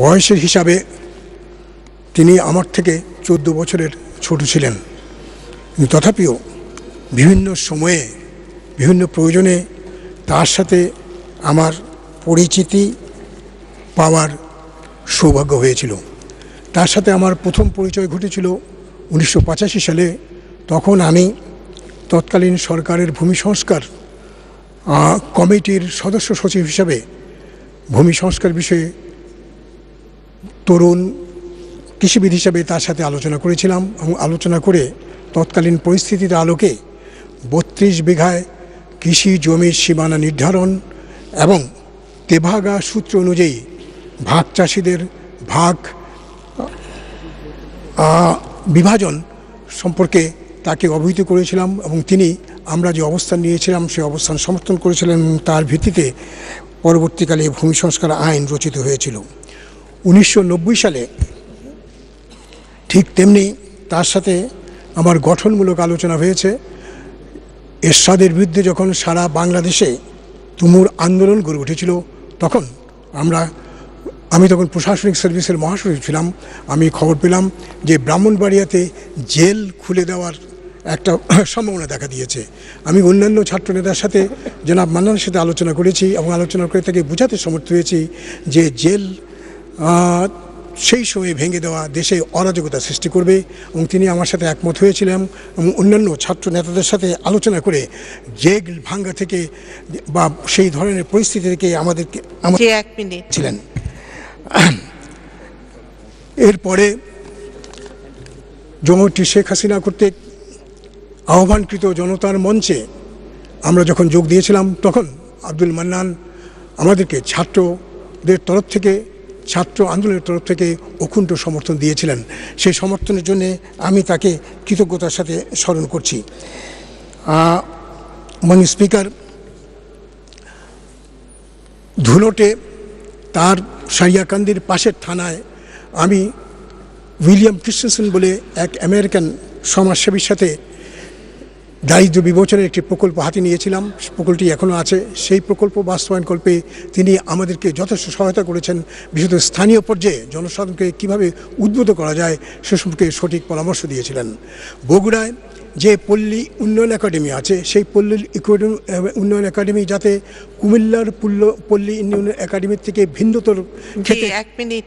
বয়সের হিসাবে তিনি আমার থেকে চোদ্দ বছরের ছোট ছিলেন তথাপিও বিভিন্ন সময়ে বিভিন্ন প্রয়োজনে তার সাথে আমার পরিচিতি পাওয়ার সৌভাগ্য হয়েছিল তার সাথে আমার প্রথম পরিচয় ঘটেছিল উনিশশো সালে তখন আমি তৎকালীন সরকারের ভূমি সংস্কার কমিটির সদস্য সচিব হিসাবে ভূমি সংস্কার বিষয়ে তরুণ কৃষিবিদ হিসেবে তার সাথে আলোচনা করেছিলাম এবং আলোচনা করে তৎকালীন পরিস্থিতির আলোকে বত্রিশ বিঘায় কৃষি জমির সীমানা নির্ধারণ এবং তেভাগা সূত্র অনুযায়ী ভাগ চাষিদের ভাগ বিভাজন সম্পর্কে তাকে অবহিত করেছিলাম এবং তিনি আমরা যে অবস্থান নিয়েছিলাম সে অবস্থান সমর্থন করেছিলেন তার ভিত্তিতে পরবর্তীকালে ভূমি সংস্কার আইন রচিত হয়েছিল উনিশশো সালে ঠিক তেমনি তার সাথে আমার গঠনমূলক আলোচনা হয়েছে এরশাদের বিরুদ্ধে যখন সারা বাংলাদেশে তুমুর আন্দোলন গড়ে উঠেছিল তখন আমরা আমি তখন প্রশাসনিক সার্ভিসের মহাসচিব ছিলাম আমি খবর পেলাম যে ব্রাহ্মণবাড়িয়াতে জেল খুলে দেওয়ার একটা সম্ভাবনা দেখা দিয়েছে আমি অন্যান্য ছাত্রনেতার সাথে জনাব মান্নার সাথে আলোচনা করেছি এবং আলোচনা করে তাকে বোঝাতে সমর্থ হয়েছি যে জেল সেই সময়ে ভেঙে দেওয়া দেশে অরাজকতা সৃষ্টি করবে এবং তিনি আমার সাথে একমত হয়েছিলেন এবং অন্যান্য ছাত্র নেতাদের সাথে আলোচনা করে জেগ ভাঙ্গা থেকে বা সেই ধরনের পরিস্থিতি থেকে আমাদেরকে ছিলেন এরপরে জমটি শেখ হাসিনা কর্তৃক আহ্বানকৃত জনতার মঞ্চে আমরা যখন যোগ দিয়েছিলাম তখন আব্দুল মান্নান আমাদেরকে ছাত্রদের তরফ থেকে ছাত্র আন্দোলনের তরফ থেকে অকুণ্ঠ সমর্থন দিয়েছিলেন সেই সমর্থনের জন্য আমি তাকে কৃতজ্ঞতার সাথে স্মরণ করছি মানি স্পিকার ধুলোটে তার সারিয়াকান্দির পাশের থানায় আমি উইলিয়াম ক্রিস্টেনসন বলে এক আমেরিকান সমাজসেবীর সাথে দারিদ্র বিমোচনের একটি প্রকল্প হাতে নিয়েছিলাম প্রকল্পটি এখনও আছে সেই প্রকল্প বাস্তবায়নকল্পে তিনি আমাদেরকে যথেষ্ট সহায়তা করেছেন বিশেষত স্থানীয় পর্যায়ে জনসাধারণকে কিভাবে উদ্বুদ্ধ করা যায় সে সম্পর্কে সঠিক পরামর্শ দিয়েছিলেন বগুড়ায় যে পল্লী উন্নয়ন একাডেমি আছে সেই পল্লী উন্নয়ন একাডেমি যাতে কুমিল্লার পুল্য পল্লী উন্নয়ন একাডেমির থেকে ভিন্নতর ক্ষেত্রে এক মিনিট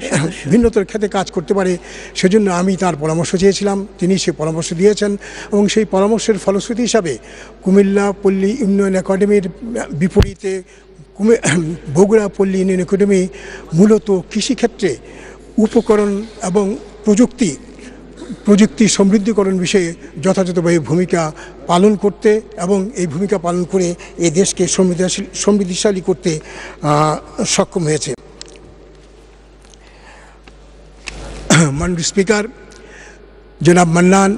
ভিন্নতর খেতে কাজ করতে পারে সেজন্য আমি তার পরামর্শ চেয়েছিলাম তিনি সে পরামর্শ দিয়েছেন এবং সেই পরামর্শের ফলশ্রুতি হিসাবে কুমিল্লা পল্লী উন্নয়ন একাডেমির বিপরীতে বগুড়া পল্লী ইউনিয়ন একাডেমি মূলত কৃষিক্ষেত্রে উপকরণ এবং প্রযুক্তি প্রযুক্তি সমৃদ্ধিকরণ বিষয়ে যথাযথভাবে ভূমিকা পালন করতে এবং এই ভূমিকা পালন করে এই দেশকে সমৃদ্ধিশালী সমৃদ্ধিশালী করতে সক্ষম হয়েছে মাননীয় স্পিকার জনাব মান্নান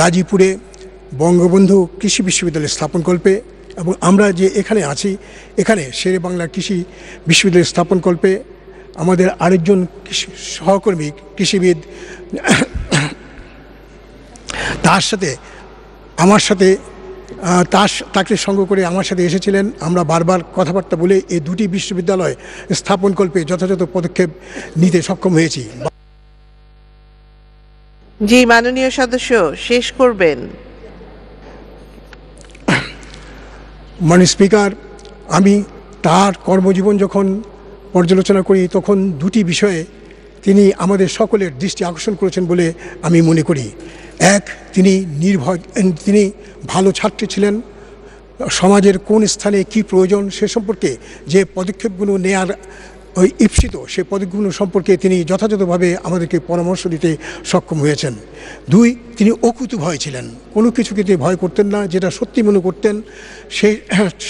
গাজীপুরে বঙ্গবন্ধু কৃষি বিশ্ববিদ্যালয় স্থাপন কল্পে এবং আমরা যে এখানে আছি এখানে শের বাংলা কৃষি বিশ্ববিদ্যালয় স্থাপন কল্পে আমাদের আরেকজন কৃষি সহকর্মী কৃষিবিদ তার সাথে আমার সাথে তার তাকে সঙ্গ করে আমার সাথে এসেছিলেন আমরা বারবার কথাবার্তা বলে এই দুটি বিশ্ববিদ্যালয় স্থাপনকল্পে যথাযথ পদক্ষেপ নিতে সক্ষম হয়েছি জি মাননীয় সদস্য শেষ করবেন মানে স্পিকার আমি তার কর্মজীবন যখন পর্যালোচনা করি তখন দুটি বিষয়ে তিনি আমাদের সকলের দৃষ্টি আকর্ষণ করেছেন বলে আমি মনে করি এক তিনি নির্ভর তিনি ভালো ছাত্রী ছিলেন সমাজের কোন স্থানে কি প্রয়োজন সে সম্পর্কে যে পদক্ষেপগুলো নেয়ার ওই ইপ্সিত সে পদক্ষেপগুলো সম্পর্কে তিনি যথাযথভাবে আমাদেরকে পরামর্শ দিতে সক্ষম হয়েছেন দুই তিনি অকুতু ভয় ছিলেন কোনো কিছুকে তিনি ভয় করতেন না যেটা সত্যি মনে করতেন সে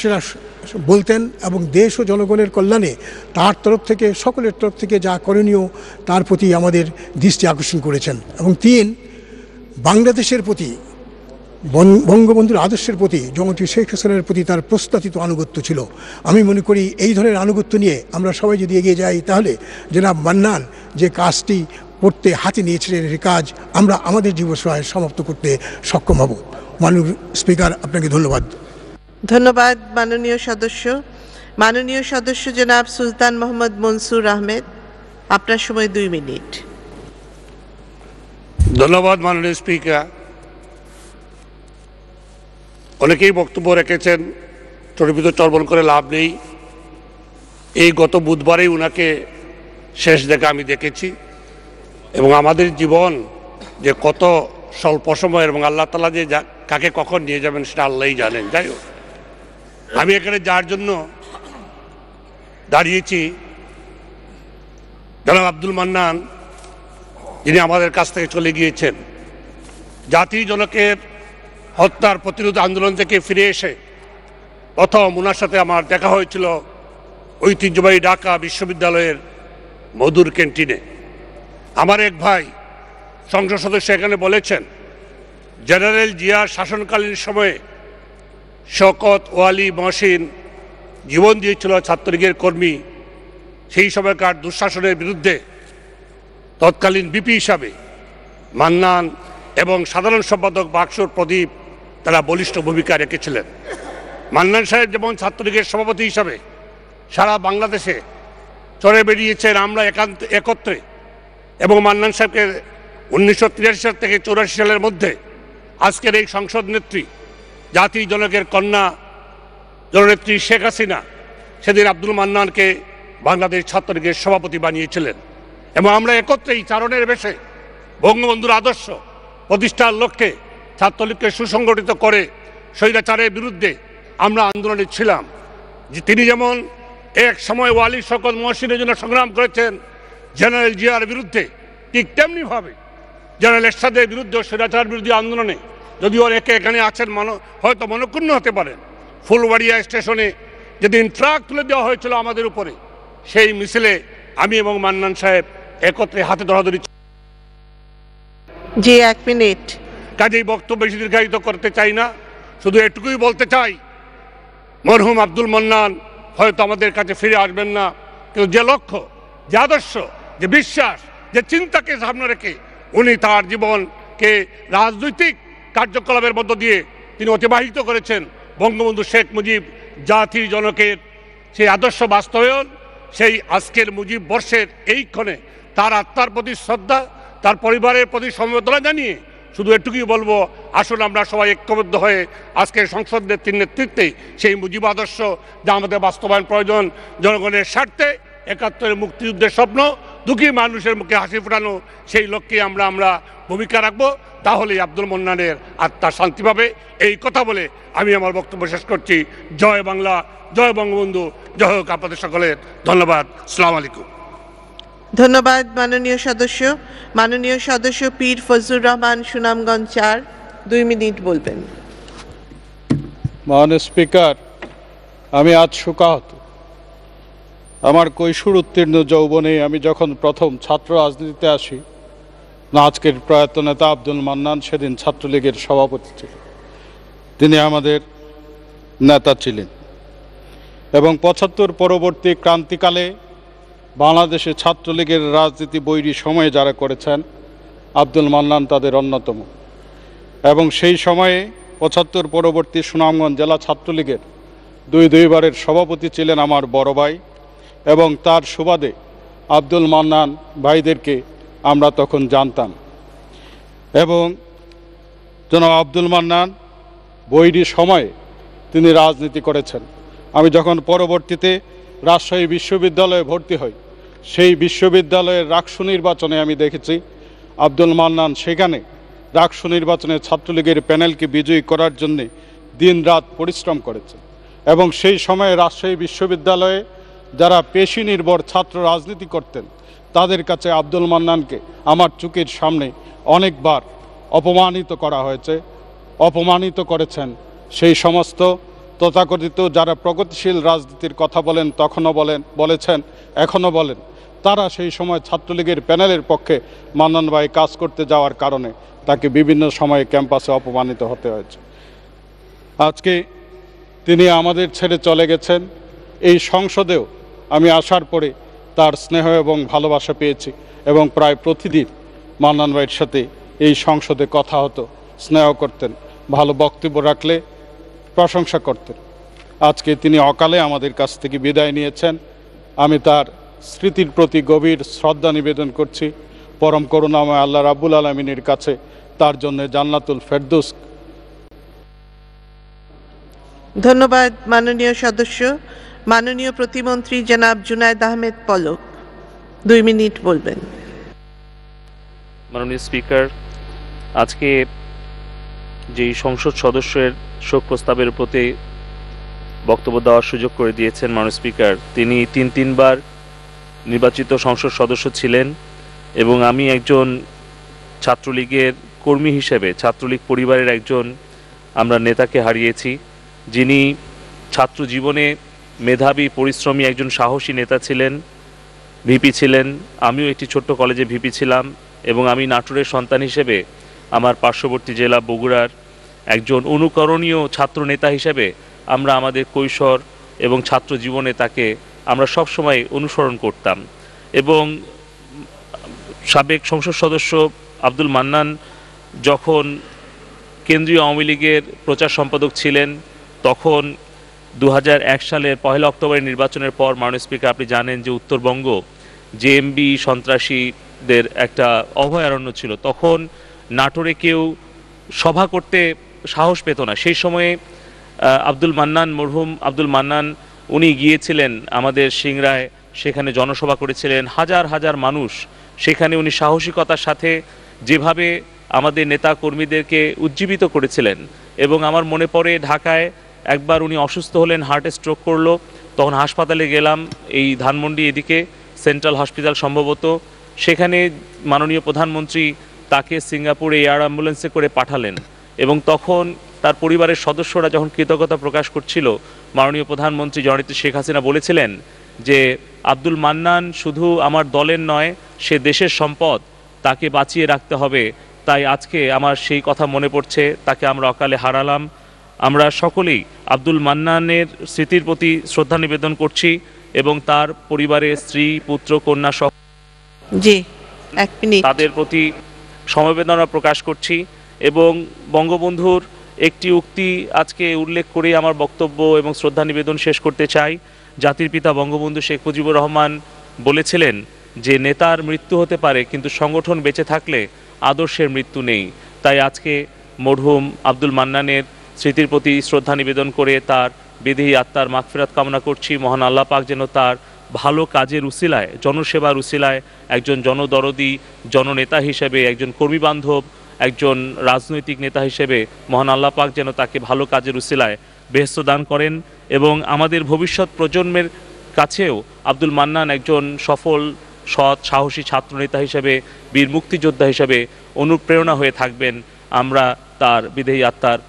সেটা বলতেন এবং দেশ ও জনগণের কল্যাণে তার তরফ থেকে সকলের তরফ থেকে যা করণীয় তার প্রতি আমাদের দৃষ্টি আকর্ষণ করেছেন এবং তিন বাংলাদেশের প্রতি বঙ্গবন্ধুর আদর্শের প্রতি জগতী শেখ হাসিনের প্রতি তার প্রস্তাবিত আনুগত্য ছিল আমি মনে করি এই ধরনের আনুগত্য নিয়ে আমরা সবাই যদি এগিয়ে যাই তাহলে জেনাব মান্নান যে কাজটি করতে হাতে নিয়েছিলেন এই কাজ আমরা আমাদের জীবসভায় সমাপ্ত করতে সক্ষম হব মাননীয় স্পিকার আপনাকে ধন্যবাদ ধন্যবাদ মাননীয় সদস্য মাননীয় সদস্য জেনাব সুলতান মোহাম্মদ মনসুর আহমেদ আপনার সময় দুই মিনিট ধন্যবাদ মাননীয় স্পিকার অনেকেই বক্তব্য রেখেছেন চরিপিত চর্বণ করে লাভ নেই এই গত বুধবারেই উনাকে শেষ দেখে আমি দেখেছি এবং আমাদের জীবন যে কত স্বল্প সময় এবং আল্লাহ তালা যে কাকে কখন নিয়ে যাবেন সেটা আল্লাহই জানেন যাই হোক আমি এখানে যার জন্য দাঁড়িয়েছি জনাব আব্দুল মান্নান যিনি আমাদের কাছ থেকে চলে গিয়েছেন জাতির জনকের হত্যার প্রতিরোধ আন্দোলন থেকে ফিরে এসে প্রথম ওনার সাথে আমার দেখা হয়েছিল ঐতিহ্যবাহী ঢাকা বিশ্ববিদ্যালয়ের মধুর ক্যান্টিনে আমার এক ভাই সংসদ সদস্য এখানে বলেছেন জেনারেল জিয়ার শাসনকালীন সময়ে শকত ওয়ালি মহসিন জীবন দিয়েছিল ছাত্রলীগের কর্মী সেই সময়কার দুঃশাসনের বিরুদ্ধে তৎকালীন বিপি হিসাবে মান্নান এবং সাধারণ সম্পাদক বাক্সর প্রদীপ তারা বলিষ্ঠ ভূমিকা রেখেছিলেন মান্নান সাহেব যেমন ছাত্রলীগের সভাপতি হিসাবে সারা বাংলাদেশে চড়ে বেরিয়েছেন আমরা একান্ত একত্রে এবং মান্নান সাহেবকে উনিশশো তিরাশি সাল থেকে চৌরাশি সালের মধ্যে আজকের এই সংসদ নেত্রী জাতি জনকের কন্যা জননেত্রী শেখ হাসিনা সেদিন আব্দুল মান্নানকে বাংলাদেশ ছাত্রলীগের সভাপতি বানিয়েছিলেন এবং আমরা একত্রে এই চারণের বেশে বঙ্গবন্ধুর আদর্শ প্রতিষ্ঠার লক্ষ্যে ছাত্রলীগকে সুসংগঠিত করে স্বৈরাচারের বিরুদ্ধে আমরা আন্দোলনে ছিলাম যে তিনি যেমন এক সময় ওয়ালি সকল মহসিনের জন্য সংগ্রাম করেছেন জেনারেল জিয়ার বিরুদ্ধে ঠিক তেমনিভাবে জেনারেল এরশাদের বিরুদ্ধে স্বৈরাচার বিরোধী আন্দোলনে যদি একে এখানে আছেন মন হয়তো মনক্ষুণ্ণ হতে পারেন ফুলবাড়িয়া স্টেশনে যেদিন ট্রাক তুলে দেওয়া হয়েছিল আমাদের উপরে সেই মিছিলে আমি এবং মান্নান সাহেব একত্রে হাতে ধরাধরি জি এক মিনিট কাজেই বক্তব্য বেশি দীর্ঘায়িত করতে চাই না শুধু এটুকুই বলতে চাই মরহুম আব্দুল মন্নান হয়তো আমাদের কাছে ফিরে আসবেন না কিন্তু যে লক্ষ্য যে আদর্শ যে বিশ্বাস যে চিন্তাকে সামনে রেখে উনি তার জীবনকে রাজনৈতিক কার্যকলাপের মধ্য দিয়ে তিনি অতিবাহিত করেছেন বঙ্গবন্ধু শেখ মুজিব জাতির জনকের সেই আদর্শ বাস্তবায়ন সেই আজকের মুজিব বর্ষের এই ক্ষণে তার আত্মার প্রতি শ্রদ্ধা তার পরিবারের প্রতি সমবেদনা জানিয়ে শুধু এটুকুই বলবো আসুন আমরা সবাই ঐক্যবদ্ধ হয়ে আজকের সংসদ নেত্রীর নেতৃত্বে সেই মুজিব আদর্শ যা আমাদের বাস্তবায়ন প্রয়োজন জনগণের স্বার্থে একাত্তরের মুক্তিযুদ্ধের স্বপ্ন দুঃখী মানুষের মুখে হাসি ফোটানো সেই লক্ষ্যে আমরা আমরা ভূমিকা রাখবো তাহলে আব্দুল মন্নানের আত্মা শান্তি পাবে এই কথা বলে আমি আমার বক্তব্য শেষ করছি জয় বাংলা জয় বঙ্গবন্ধু জয় হোক আপনাদের সকলের ধন্যবাদ সালাম আলাইকুম ধন্যবাদ মাননীয় সদস্য মাননীয় সদস্য পীর ফজলুর রহমান সুনামগঞ্জ চার দুই মিনিট বলবেন মহান স্পিকার আমি আজ শোকাহত আমার কৈশোর উত্তীর্ণ যৌবনে আমি যখন প্রথম ছাত্র রাজনীতিতে আসি না আজকের প্রয়াত নেতা আব্দুল মান্নান সেদিন ছাত্রলীগের সভাপতি ছিলেন তিনি আমাদের নেতা ছিলেন এবং পঁচাত্তর পরবর্তী ক্রান্তিকালে বাংলাদেশে ছাত্রলীগের রাজনীতি বৈরী সময়ে যারা করেছেন আব্দুল মান্নান তাদের অন্যতম এবং সেই সময়ে পঁচাত্তর পরবর্তী সুনামগঞ্জ জেলা ছাত্রলীগের দুই দুইবারের সভাপতি ছিলেন আমার বড় ভাই এবং তার সুবাদে আব্দুল মান্নান ভাইদেরকে আমরা তখন জানতাম এবং যেন আব্দুল মান্নান বৈরী সময়ে তিনি রাজনীতি করেছেন আমি যখন পরবর্তীতে রাজশাহী বিশ্ববিদ্যালয়ে ভর্তি হই সেই বিশ্ববিদ্যালয়ের রাক্ষু নির্বাচনে আমি দেখেছি আব্দুল মান্নান সেখানে রাক্ষু নির্বাচনে ছাত্রলীগের প্যানেলকে বিজয়ী করার জন্যে দিন রাত পরিশ্রম করেছে এবং সেই সময়ে রাজশাহী বিশ্ববিদ্যালয়ে যারা পেশি নির্ভর ছাত্র রাজনীতি করতেন তাদের কাছে আব্দুল মান্নানকে আমার চুকের সামনে অনেকবার অপমানিত করা হয়েছে অপমানিত করেছেন সেই সমস্ত তথাকথিত যারা প্রগতিশীল রাজনীতির কথা বলেন তখনও বলেন বলেছেন এখনও বলেন তারা সেই সময় ছাত্রলীগের প্যানেলের পক্ষে মান্নান ভাই কাজ করতে যাওয়ার কারণে তাকে বিভিন্ন সময়ে ক্যাম্পাসে অপমানিত হতে হয়েছে আজকে তিনি আমাদের ছেড়ে চলে গেছেন এই সংসদেও আমি আসার পরে তার স্নেহ এবং ভালোবাসা পেয়েছি এবং প্রায় প্রতিদিন মান্নান ভাইয়ের সাথে এই সংসদে কথা হতো স্নেহ করতেন ভালো বক্তব্য রাখলে প্রশংসা করতেন আজকে তিনি অকালে আমাদের কাছ থেকে বিদায় নিয়েছেন আমি তার স্মৃতির প্রতি গভীর শ্রদ্ধা নিবেদন করছি পরম করুণাময় আল্লাহ রাবুল আলমিনের কাছে তার জন্য জান্নাতুল ফেরদুস ধন্যবাদ মাননীয় সদস্য মাননীয় প্রতিমন্ত্রী জনাব জুনায়দ আহমেদ পলক দুই মিনিট বলবেন মাননীয় স্পিকার আজকে যেই সংসদ সদস্যের শোক প্রস্তাবের প্রতি বক্তব্য দেওয়ার সুযোগ করে দিয়েছেন মানুষ স্পিকার তিনি তিন তিনবার নির্বাচিত সংসদ সদস্য ছিলেন এবং আমি একজন ছাত্রলীগের কর্মী হিসেবে ছাত্রলীগ পরিবারের একজন আমরা নেতাকে হারিয়েছি যিনি ছাত্র জীবনে মেধাবী পরিশ্রমী একজন সাহসী নেতা ছিলেন ভিপি ছিলেন আমিও একটি ছোট্ট কলেজে ভিপি ছিলাম এবং আমি নাটোরের সন্তান হিসেবে আমার পার্শ্ববর্তী জেলা বগুড়ার একজন অনুকরণীয় ছাত্র নেতা হিসেবে আমরা আমাদের কৈশোর এবং ছাত্র জীবনে তাকে আমরা সবসময় অনুসরণ করতাম এবং সাবেক সংসদ সদস্য আব্দুল মান্নান যখন কেন্দ্রীয় আওয়ামী লীগের প্রচার সম্পাদক ছিলেন তখন দু সালের পহেলা অক্টোবরের নির্বাচনের পর মাননীয় স্পিকার আপনি জানেন যে উত্তরবঙ্গ জেএমবি সন্ত্রাসীদের একটা অভয়ারণ্য ছিল তখন নাটোরে কেউ সভা করতে সাহস পেত না সেই সময়ে আব্দুল মান্নান মরহুম আব্দুল মান্নান উনি গিয়েছিলেন আমাদের সিংরায় সেখানে জনসভা করেছিলেন হাজার হাজার মানুষ সেখানে উনি সাহসিকতার সাথে যেভাবে আমাদের নেতা কর্মীদেরকে উজ্জীবিত করেছিলেন এবং আমার মনে পড়ে ঢাকায় একবার উনি অসুস্থ হলেন হার্টে স্ট্রোক করলো তখন হাসপাতালে গেলাম এই ধানমন্ডি এদিকে সেন্ট্রাল হসপিটাল সম্ভবত সেখানে মাননীয় প্রধানমন্ত্রী তাকে সিঙ্গাপুরে এয়ার অ্যাম্বুলেন্সে করে পাঠালেন এবং তখন তার পরিবারের সদস্যরা যখন কৃতজ্ঞতা প্রকাশ করছিল মাননীয় প্রধানমন্ত্রী জননেত্রী শেখ হাসিনা বলেছিলেন যে আব্দুল মান্নান শুধু আমার দলের নয় সে দেশের সম্পদ তাকে বাঁচিয়ে রাখতে হবে তাই আজকে আমার সেই কথা মনে পড়ছে তাকে আমরা অকালে হারালাম আমরা সকলেই আব্দুল মান্নানের স্মৃতির প্রতি শ্রদ্ধা নিবেদন করছি এবং তার পরিবারের স্ত্রী পুত্র কন্যা সহ জি এক মিনিট তাদের প্রতি সমবেদনা প্রকাশ করছি এবং বঙ্গবন্ধুর একটি উক্তি আজকে উল্লেখ করে আমার বক্তব্য এবং শ্রদ্ধা নিবেদন শেষ করতে চাই জাতির পিতা বঙ্গবন্ধু শেখ মুজিবুর রহমান বলেছিলেন যে নেতার মৃত্যু হতে পারে কিন্তু সংগঠন বেঁচে থাকলে আদর্শের মৃত্যু নেই তাই আজকে মরহুম আব্দুল মান্নানের স্মৃতির প্রতি শ্রদ্ধা নিবেদন করে তার বিধি আত্মার মাগফিরাত কামনা করছি মহান আল্লাহ পাক যেন তার ভালো কাজের উসিলায় জনসেবার উসিলায় একজন জনদরদি জননেতা হিসেবে একজন কর্মী বান্ধব একজন রাজনৈতিক নেতা হিসেবে মহান আল্লাহ পাক যেন তাকে ভালো কাজের উসিলায় বেহস্ত দান করেন এবং আমাদের ভবিষ্যৎ প্রজন্মের কাছেও আব্দুল মান্নান একজন সফল সৎ সাহসী ছাত্রনেতা হিসেবে বীর মুক্তিযোদ্ধা হিসেবে অনুপ্রেরণা হয়ে থাকবেন আমরা তার বিদেহী আত্মার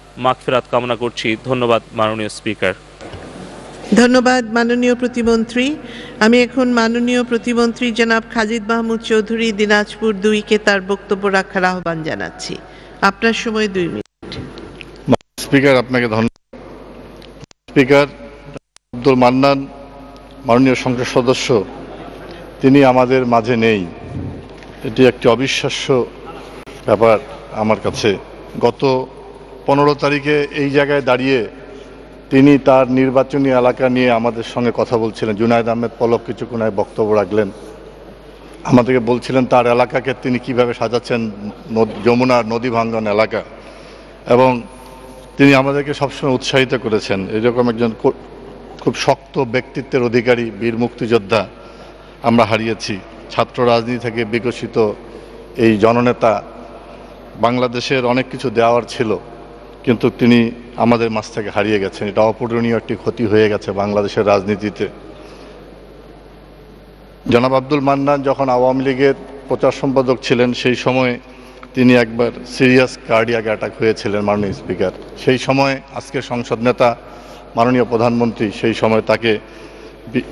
ফেরাত কামনা করছি ধন্যবাদ মাননীয় স্পিকার ধন্যবাদ মাননীয় প্রতিমন্ত্রী আমি এখন মাননীয় প্রতিমন্ত্রী জনাব খাজিদ মাহমুদ চৌধুরী দিনাজপুর দুইকে তার বক্তব্য রাখার আহ্বান জানাচ্ছি আপনার সময় দুই মিনিট স্পিকার আপনাকে ধন্যবাদ স্পিকার আব্দুল মান্নান মাননীয় সংসদ সদস্য তিনি আমাদের মাঝে নেই এটি একটি অবিশ্বাস্য ব্যাপার আমার কাছে গত পনেরো তারিখে এই জায়গায় দাঁড়িয়ে তিনি তার নির্বাচনী এলাকা নিয়ে আমাদের সঙ্গে কথা বলছিলেন জুনায়দ আহমেদ পলক কিছুক্ষণ বক্তব্য রাখলেন আমাদেরকে বলছিলেন তার এলাকাকে তিনি কিভাবে সাজাচ্ছেন যমুনার নদী ভাঙ্গন এলাকা এবং তিনি আমাদেরকে সবসময় উৎসাহিত করেছেন এরকম একজন খুব শক্ত ব্যক্তিত্বের অধিকারী বীর মুক্তিযোদ্ধা আমরা হারিয়েছি ছাত্র রাজনীতি থেকে বিকশিত এই জননেতা বাংলাদেশের অনেক কিছু দেওয়ার ছিল কিন্তু তিনি আমাদের মাছ থেকে হারিয়ে গেছেন এটা অপূরণীয় একটি ক্ষতি হয়ে গেছে বাংলাদেশের রাজনীতিতে জনাব আব্দুল মান্নান যখন আওয়ামী লীগের প্রচার সম্পাদক ছিলেন সেই সময়ে তিনি একবার সিরিয়াস কার্ডিয়াক অ্যাটাক হয়েছিলেন মাননীয় স্পিকার সেই সময় আজকে সংসদ নেতা মাননীয় প্রধানমন্ত্রী সেই সময় তাকে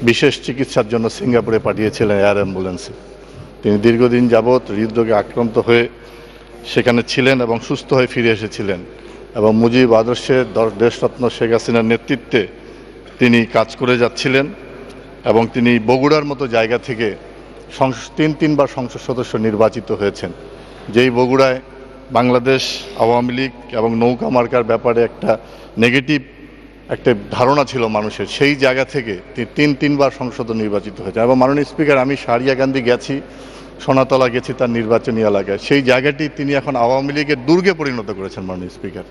বিশেষ চিকিৎসার জন্য সিঙ্গাপুরে পাঠিয়েছিলেন এয়ার অ্যাম্বুলেন্সে তিনি দীর্ঘদিন যাবৎ হৃদরোগে আক্রান্ত হয়ে সেখানে ছিলেন এবং সুস্থ হয়ে ফিরে এসেছিলেন এবং মুজিব আদর্শের দেশরত্ন শেখ হাসিনার নেতৃত্বে তিনি কাজ করে যাচ্ছিলেন এবং তিনি বগুড়ার মতো জায়গা থেকে তিন তিনবার সংসদ সদস্য নির্বাচিত হয়েছেন যেই বগুড়ায় বাংলাদেশ আওয়ামী লীগ এবং নৌকা মার্কার ব্যাপারে একটা নেগেটিভ একটা ধারণা ছিল মানুষের সেই জায়গা থেকে তিন তিনবার সংসদ নির্বাচিত হয়েছে এবং মাননীয় স্পিকার আমি সারিয়া গান্ধী গেছি সোনাতলা গেছি তার নির্বাচনী এলাকায় সেই জায়গাটি তিনি এখন আওয়ামী লীগের দুর্গে পরিণত করেছেন মাননীয় স্পিকার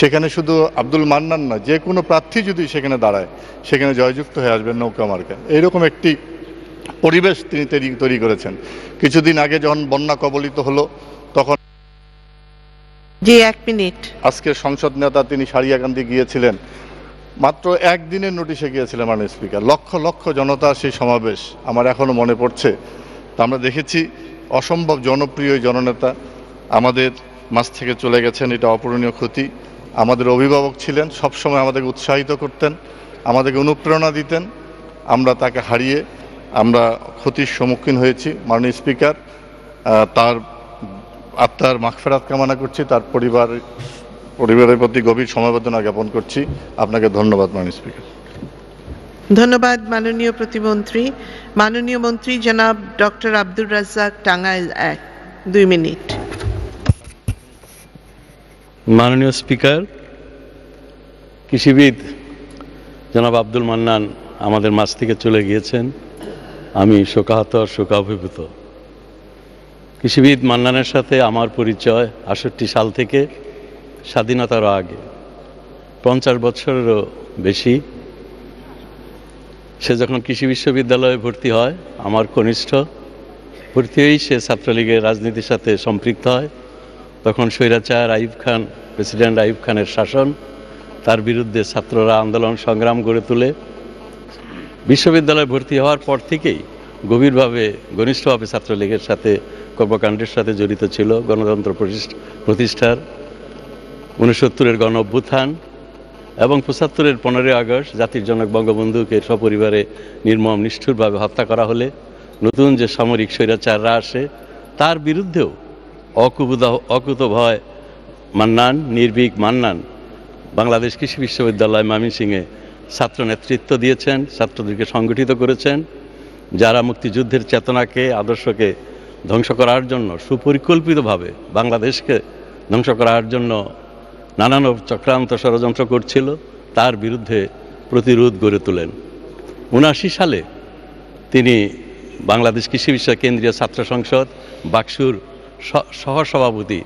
সেখানে শুধু আব্দুল মান্নান না যে কোনো প্রার্থী যদি সেখানে দাঁড়ায় সেখানে জয়যুক্ত হয়ে আসবেন নৌকা মার্কা এইরকম একটি পরিবেশ তিনি তৈরি তৈরি করেছেন কিছুদিন আগে যখন বন্যা কবলিত হলো তখন যে এক মিনিট আজকে সংসদ নেতা তিনি সারিয়া সারিয়াকান্দি গিয়েছিলেন মাত্র একদিনের নোটিশে গিয়েছিলেন মাননীয় স্পিকার লক্ষ লক্ষ জনতা সেই সমাবেশ আমার এখনও মনে পড়ছে তা আমরা দেখেছি অসম্ভব জনপ্রিয় জননেতা আমাদের মাছ থেকে চলে গেছেন এটা অপূরণীয় ক্ষতি আমাদের অভিভাবক ছিলেন সবসময় আমাদেরকে উৎসাহিত করতেন আমাদেরকে অনুপ্রেরণা দিতেন আমরা তাকে হারিয়ে আমরা ক্ষতির সম্মুখীন হয়েছি মাননীয় স্পিকার তার আত্মার মাখফেরাত কামনা করছি তার পরিবার পরিবারের প্রতি গভীর সমবেদনা জ্ঞাপন করছি আপনাকে ধন্যবাদ মাননীয় স্পিকার ধন্যবাদ মাননীয় প্রতিমন্ত্রী মাননীয় মন্ত্রী জনাব ডক্টর আব্দুর রাজ্জাক টাঙ্গাইল এক দুই মিনিট মাননীয় স্পিকার কৃষিবিদ জনাব আব্দুল মান্নান আমাদের মাছ থেকে চলে গিয়েছেন আমি শোকাহত আর শোকাভিভূত কৃষিবিদ মান্নানের সাথে আমার পরিচয় আষট্টি সাল থেকে স্বাধীনতারও আগে পঞ্চাশ বছরেরও বেশি সে যখন কৃষি বিশ্ববিদ্যালয়ে ভর্তি হয় আমার কনিষ্ঠ ভর্তি হয়েই সে ছাত্রলীগের রাজনীতির সাথে সম্পৃক্ত হয় তখন স্বৈরাচার আইব খান প্রেসিডেন্ট আইব খানের শাসন তার বিরুদ্ধে ছাত্ররা আন্দোলন সংগ্রাম গড়ে তুলে বিশ্ববিদ্যালয়ে ভর্তি হওয়ার পর থেকেই গভীরভাবে ঘনিষ্ঠভাবে ছাত্রলীগের সাথে কর্মকাণ্ডের সাথে জড়িত ছিল গণতন্ত্র প্রতিষ্ঠার উনসত্তরের গণ অভ্যুত্থান এবং পঁচাত্তরের পনেরোই আগস্ট জাতির জনক বঙ্গবন্ধুকে সপরিবারে নির্মম নিষ্ঠুরভাবে হত্যা করা হলে নতুন যে সামরিক স্বৈরাচাররা আসে তার বিরুদ্ধেও অকুবুদাহ অকুত ভয় মান্নান নির্ভীক মান্নান বাংলাদেশ কৃষি বিশ্ববিদ্যালয় সিংয়ে ছাত্র নেতৃত্ব দিয়েছেন ছাত্রদেরকে সংগঠিত করেছেন যারা মুক্তিযুদ্ধের চেতনাকে আদর্শকে ধ্বংস করার জন্য সুপরিকল্পিতভাবে বাংলাদেশকে ধ্বংস করার জন্য নানান চক্রান্ত ষড়যন্ত্র করছিল তার বিরুদ্ধে প্রতিরোধ গড়ে তোলেন উনাশি সালে তিনি বাংলাদেশ কৃষি বিষয়ক কেন্দ্রীয় ছাত্র সংসদ বাক্সুর সহসভাপতি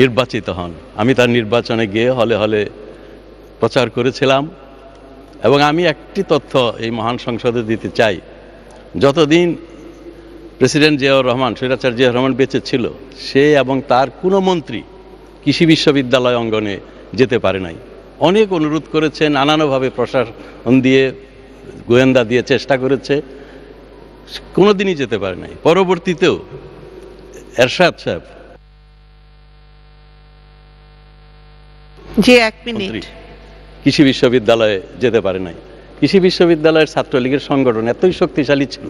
নির্বাচিত হন আমি তার নির্বাচনে গিয়ে হলে হলে প্রচার করেছিলাম এবং আমি একটি তথ্য এই মহান সংসদে দিতে চাই যতদিন প্রেসিডেন্ট জিয়াউর রহমান সৈরাচার জিয়াউর রহমান বেঁচে ছিল সে এবং তার কোনো মন্ত্রী কৃষি বিশ্ববিদ্যালয় অঙ্গনে যেতে পারে নাই অনেক অনুরোধ করেছে নানানভাবে প্রশাসন দিয়ে গোয়েন্দা দিয়ে চেষ্টা করেছে কোনো দিনই যেতে পারে নাই পরবর্তীতেও এরশাদ সাহেব যে এক মিনিট কৃষি বিশ্ববিদ্যালয়ে যেতে পারে নাই কৃষি বিশ্ববিদ্যালয়ের ছাত্রলীগের সংগঠন এতই শক্তিশালী ছিল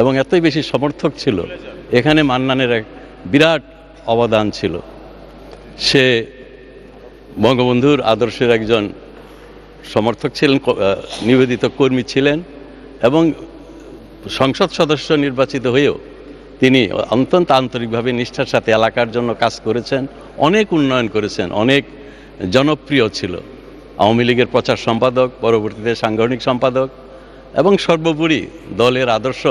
এবং এতই বেশি সমর্থক ছিল এখানে মান্নানের এক বিরাট অবদান ছিল সে বঙ্গবন্ধুর আদর্শের একজন সমর্থক ছিলেন নিবেদিত কর্মী ছিলেন এবং সংসদ সদস্য নির্বাচিত হয়েও তিনি অত্যন্ত আন্তরিকভাবে নিষ্ঠার সাথে এলাকার জন্য কাজ করেছেন অনেক উন্নয়ন করেছেন অনেক জনপ্রিয় ছিল আওয়ামী লীগের প্রচার সম্পাদক পরবর্তীতে সাংগঠনিক সম্পাদক এবং সর্বোপরি দলের আদর্শ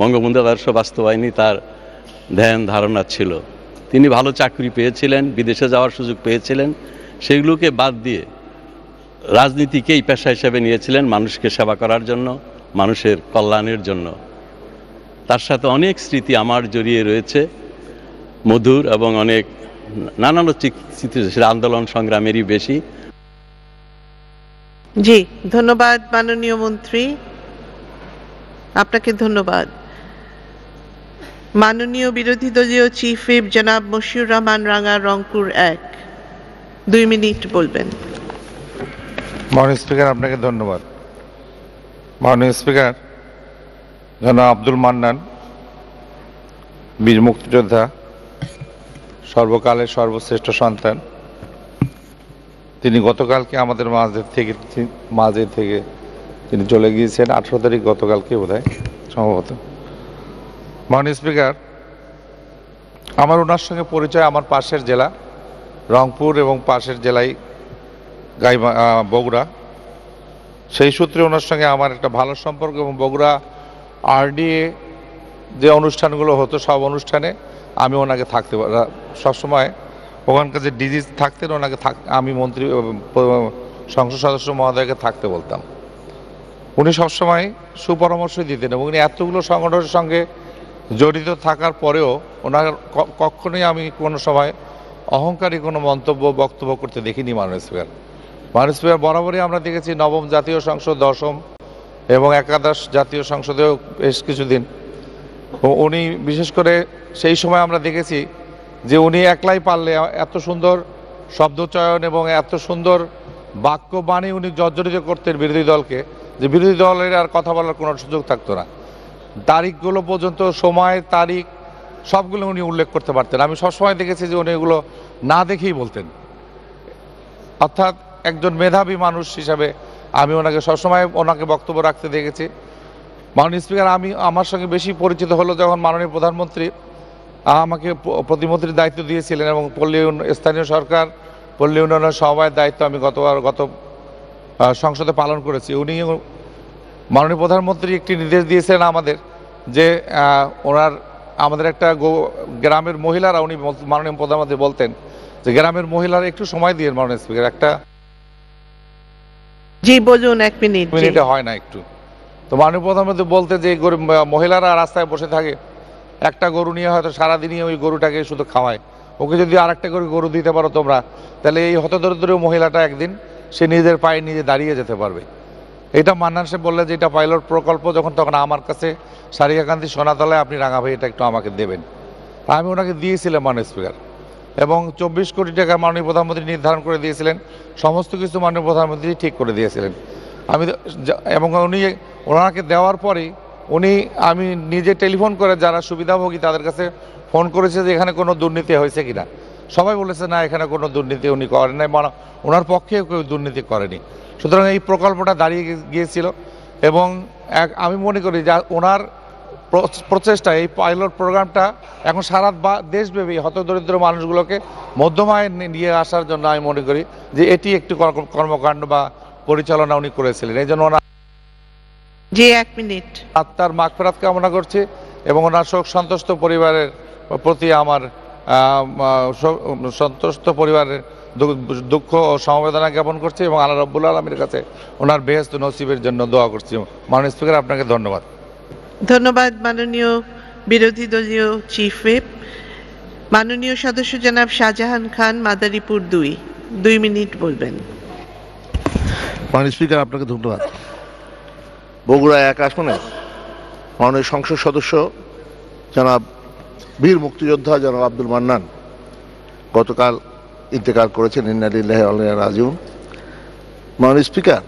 বঙ্গবন্ধু আদর্শ বাস্তবায়নই তার ধ্যান ধারণা ছিল তিনি ভালো চাকরি পেয়েছিলেন বিদেশে যাওয়ার সুযোগ পেয়েছিলেন সেগুলোকে বাদ দিয়ে রাজনীতিকেই পেশা হিসেবে নিয়েছিলেন মানুষকে সেবা করার জন্য মানুষের কল্যাণের জন্য তার সাথে অনেক স্মৃতি আমার জড়িয়ে রয়েছে মধুর এবং অনেক নানান আন্দোলন সংগ্রামেরই বেশি জি ধন্যবাদ মাননীয় মন্ত্রী আপনাকে ধন্যবাদ মাননীয় বিরোধী দলীয় চিফ হুইপ জনাব মশিউর রহমান রাঙা রংপুর এক দুই মিনিট বলবেন মাননীয় স্পিকার আপনাকে ধন্যবাদ মাননীয় স্পিকার জনাব আব্দুল মান্নান বীর মুক্তিযোদ্ধা সর্বকালের সর্বশ্রেষ্ঠ সন্তান তিনি গতকালকে আমাদের মাঝের থেকে মাঝে থেকে তিনি চলে গিয়েছেন আঠেরো তারিখ গতকালকে বোধ সম্ভবত মাননীয় স্পিকার আমার ওনার সঙ্গে পরিচয় আমার পাশের জেলা রংপুর এবং পাশের জেলায় গাই বগুড়া সেই সূত্রে ওনার সঙ্গে আমার একটা ভালো সম্পর্ক এবং বগুড়া আরডিএ যে অনুষ্ঠানগুলো হতো সব অনুষ্ঠানে আমি ওনাকে থাকতে সবসময় ওখানকার যে ডিজিজ থাকতেন ওনাকে থাক আমি মন্ত্রী সংসদ সদস্য মহোদয়কে থাকতে বলতাম উনি সবসময় সুপরামর্শ দিতেন এবং উনি এতগুলো সংগঠনের সঙ্গে জড়িত থাকার পরেও ওনার কখনোই আমি কোনো সময় অহংকারী কোনো মন্তব্য বক্তব্য করতে দেখিনি মানুষ স্পিকার মানুষ স্পিকার বরাবরই আমরা দেখেছি নবম জাতীয় সংসদ দশম এবং একাদশ জাতীয় সংসদেও বেশ কিছুদিন উনি বিশেষ করে সেই সময় আমরা দেখেছি যে উনি একলাই পারলে এত সুন্দর শব্দচয়ন এবং এত সুন্দর বাক্য বাণী উনি জর্জরিত করতেন বিরোধী দলকে যে বিরোধী দলের আর কথা বলার কোনো সুযোগ থাকতো না তারিখগুলো পর্যন্ত সময় তারিখ সবগুলো উনি উল্লেখ করতে পারতেন আমি সবসময় দেখেছি যে উনি এগুলো না দেখেই বলতেন অর্থাৎ একজন মেধাবী মানুষ হিসাবে আমি ওনাকে সবসময় ওনাকে বক্তব্য রাখতে দেখেছি মাননীয় স্পিকার আমি আমার সঙ্গে বেশি পরিচিত হলো যখন মাননীয় প্রধানমন্ত্রী আমাকে প্রতিমন্ত্রীর দায়িত্ব দিয়েছিলেন এবং পল্লী স্থানীয় সরকার পল্লী উন্নয়নের সবাই দায়িত্ব আমি গতবার গত সংসদে পালন করেছি উনি মাননীয় প্রধানমন্ত্রী একটি নির্দেশ দিয়েছেন আমাদের যে ওনার আমাদের একটা গ্রামের মহিলারা উনি মাননীয় প্রধানমন্ত্রী বলতেন যে গ্রামের মহিলারা একটু সময় দিয়ে মাননীয় স্পিকার একটা জি বলুন এক মিনিট মিনিটে হয় না একটু তো মাননীয় প্রধানমন্ত্রী বলতে যে গরু মহিলারা রাস্তায় বসে থাকে একটা গরু নিয়ে হয়তো সারাদিনই ওই গরুটাকে শুধু খাওয়ায় ওকে যদি আর একটা করে গরু দিতে পারো তোমরা তাহলে এই হতদরিদ্র মহিলাটা একদিন সে নিজের পায়ে নিজে দাঁড়িয়ে যেতে পারবে এটা মান্নান বললে বললেন যে এটা পাইলট প্রকল্প যখন তখন আমার কাছে সারিকাকান্তি সোনাতলায় আপনি রাঙা ভাই এটা একটু আমাকে দেবেন তা আমি ওনাকে দিয়েছিলাম মাননীয় স্পিকার এবং চব্বিশ কোটি টাকা মাননীয় প্রধানমন্ত্রী নির্ধারণ করে দিয়েছিলেন সমস্ত কিছু মাননীয় প্রধানমন্ত্রী ঠিক করে দিয়েছিলেন আমি এবং উনি ওনাকে দেওয়ার পরে উনি আমি নিজে টেলিফোন করে যারা সুবিধাভোগী তাদের কাছে ফোন করেছে যে এখানে কোনো দুর্নীতি হয়েছে কিনা সবাই বলেছে না এখানে কোনো দুর্নীতি উনি করেন নাই মানে ওনার পক্ষে কেউ দুর্নীতি করেনি সুতরাং এই প্রকল্পটা দাঁড়িয়ে গিয়েছিল এবং এক আমি মনে করি যে ওনার প্রচেষ্টা এই পাইলট প্রোগ্রামটা এখন সারা বা দেশব্যাপী দরিদ্র মানুষগুলোকে মধ্যম আয় নিয়ে আসার জন্য আমি মনে করি যে এটি একটি কর্মকাণ্ড বা পরিচালনা উনি করেছিলেন এই জন্য ওনার জি এক মিনিট আত্মার ফেরাত কামনা করছি এবং ওনার শোক সন্তুষ্ট পরিবারের প্রতি আমার সন্তুষ্ট পরিবারের দুঃখ ও সমবেদনা জ্ঞাপন করছি এবং আল্লাহ রব্বুল আলমীর কাছে ওনার বেহস্ত নসিবের জন্য দোয়া করছি মাননীয় স্পিকার আপনাকে ধন্যবাদ ধন্যবাদ মাননীয় বিরোধী দলীয় চিফ হুইপ মাননীয় সদস্য জনাব শাহজাহান খান মাদারীপুর দুই দুই মিনিট বলবেন মাননীয় স্পিকার আপনাকে ধন্যবাদ বগুড়া এক আসনে মাননীয় সংসদ সদস্য জনাব বীর মুক্তিযোদ্ধা জনাব আব্দুল মান্নান গতকাল ইন্তেকাল করেছেন ইন্নালিল্লাহ রাজুন মাননীয় স্পিকার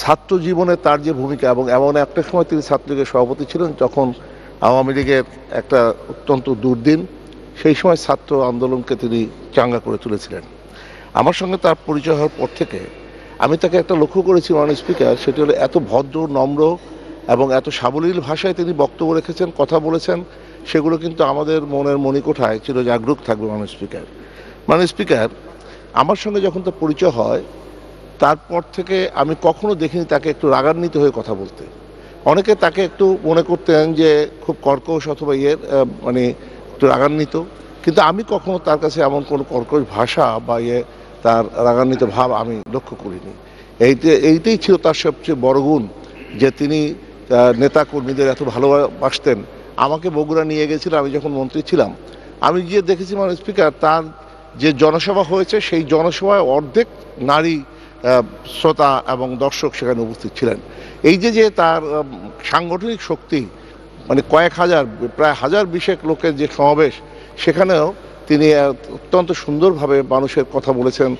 ছাত্র জীবনে তার যে ভূমিকা এবং এমন একটা সময় তিনি ছাত্রলীগের সভাপতি ছিলেন যখন আওয়ামী লীগের একটা অত্যন্ত দুর্দিন সেই সময় ছাত্র আন্দোলনকে তিনি চাঙ্গা করে তুলেছিলেন আমার সঙ্গে তার পরিচয় হওয়ার পর থেকে আমি তাকে একটা লক্ষ্য করেছি মাননীয় স্পিকার সেটি হলো এত ভদ্র নম্র এবং এত সাবলীল ভাষায় তিনি বক্তব্য রেখেছেন কথা বলেছেন সেগুলো কিন্তু আমাদের মনের মণিকোঠায় চির থাকবে মাননীয় স্পিকার মানে স্পিকার আমার সঙ্গে যখন তার পরিচয় হয় তারপর থেকে আমি কখনো দেখিনি তাকে একটু রাগান্বিত হয়ে কথা বলতে অনেকে তাকে একটু মনে করতেন যে খুব কর্কশ অথবা ইয়ের মানে একটু রাগান্বিত কিন্তু আমি কখনো তার কাছে এমন কোনো কর্কশ ভাষা বা ইয়ে তার রাগান্বিত ভাব আমি লক্ষ্য করিনি এইতে এইটাই ছিল তার সবচেয়ে বড় গুণ যে তিনি নেতা কর্মীদের এত ভালোবাসতেন আমাকে বগুড়া নিয়ে গেছিল আমি যখন মন্ত্রী ছিলাম আমি গিয়ে দেখেছি মানে স্পিকার তার যে জনসভা হয়েছে সেই জনসভায় অর্ধেক নারী শ্রোতা এবং দর্শক সেখানে উপস্থিত ছিলেন এই যে যে তার সাংগঠনিক শক্তি মানে কয়েক হাজার প্রায় হাজার বিশেক লোকের যে সমাবেশ সেখানেও তিনি অত্যন্ত সুন্দরভাবে মানুষের কথা বলেছেন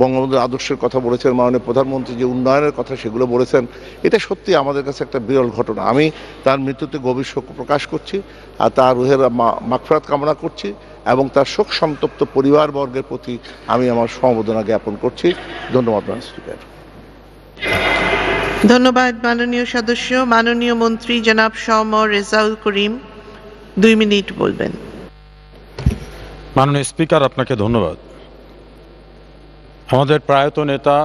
বঙ্গবন্ধুর আদর্শের কথা বলেছেন মাননীয় প্রধানমন্ত্রী যে উন্নয়নের কথা সেগুলো বলেছেন এটা সত্যি আমাদের কাছে একটা বিরল ঘটনা আমি তার মৃত্যুতে গভীর শোক প্রকাশ করছি আর তার রুহের মাফরাত কামনা করছি এবং তার শোক সন্তপ্ত পরিবারবর্গের প্রতি আমি আমার সমবেদনা জ্ঞাপন করছি ধন্যবাদ স্পিকার ধন্যবাদ মাননীয় সদস্য মাননীয় মন্ত্রী জনাব সম রেজাউল করিম দুই মিনিট বলবেন মাননীয় স্পিকার আপনাকে ধন্যবাদ আমাদের প্রায়ত নেতা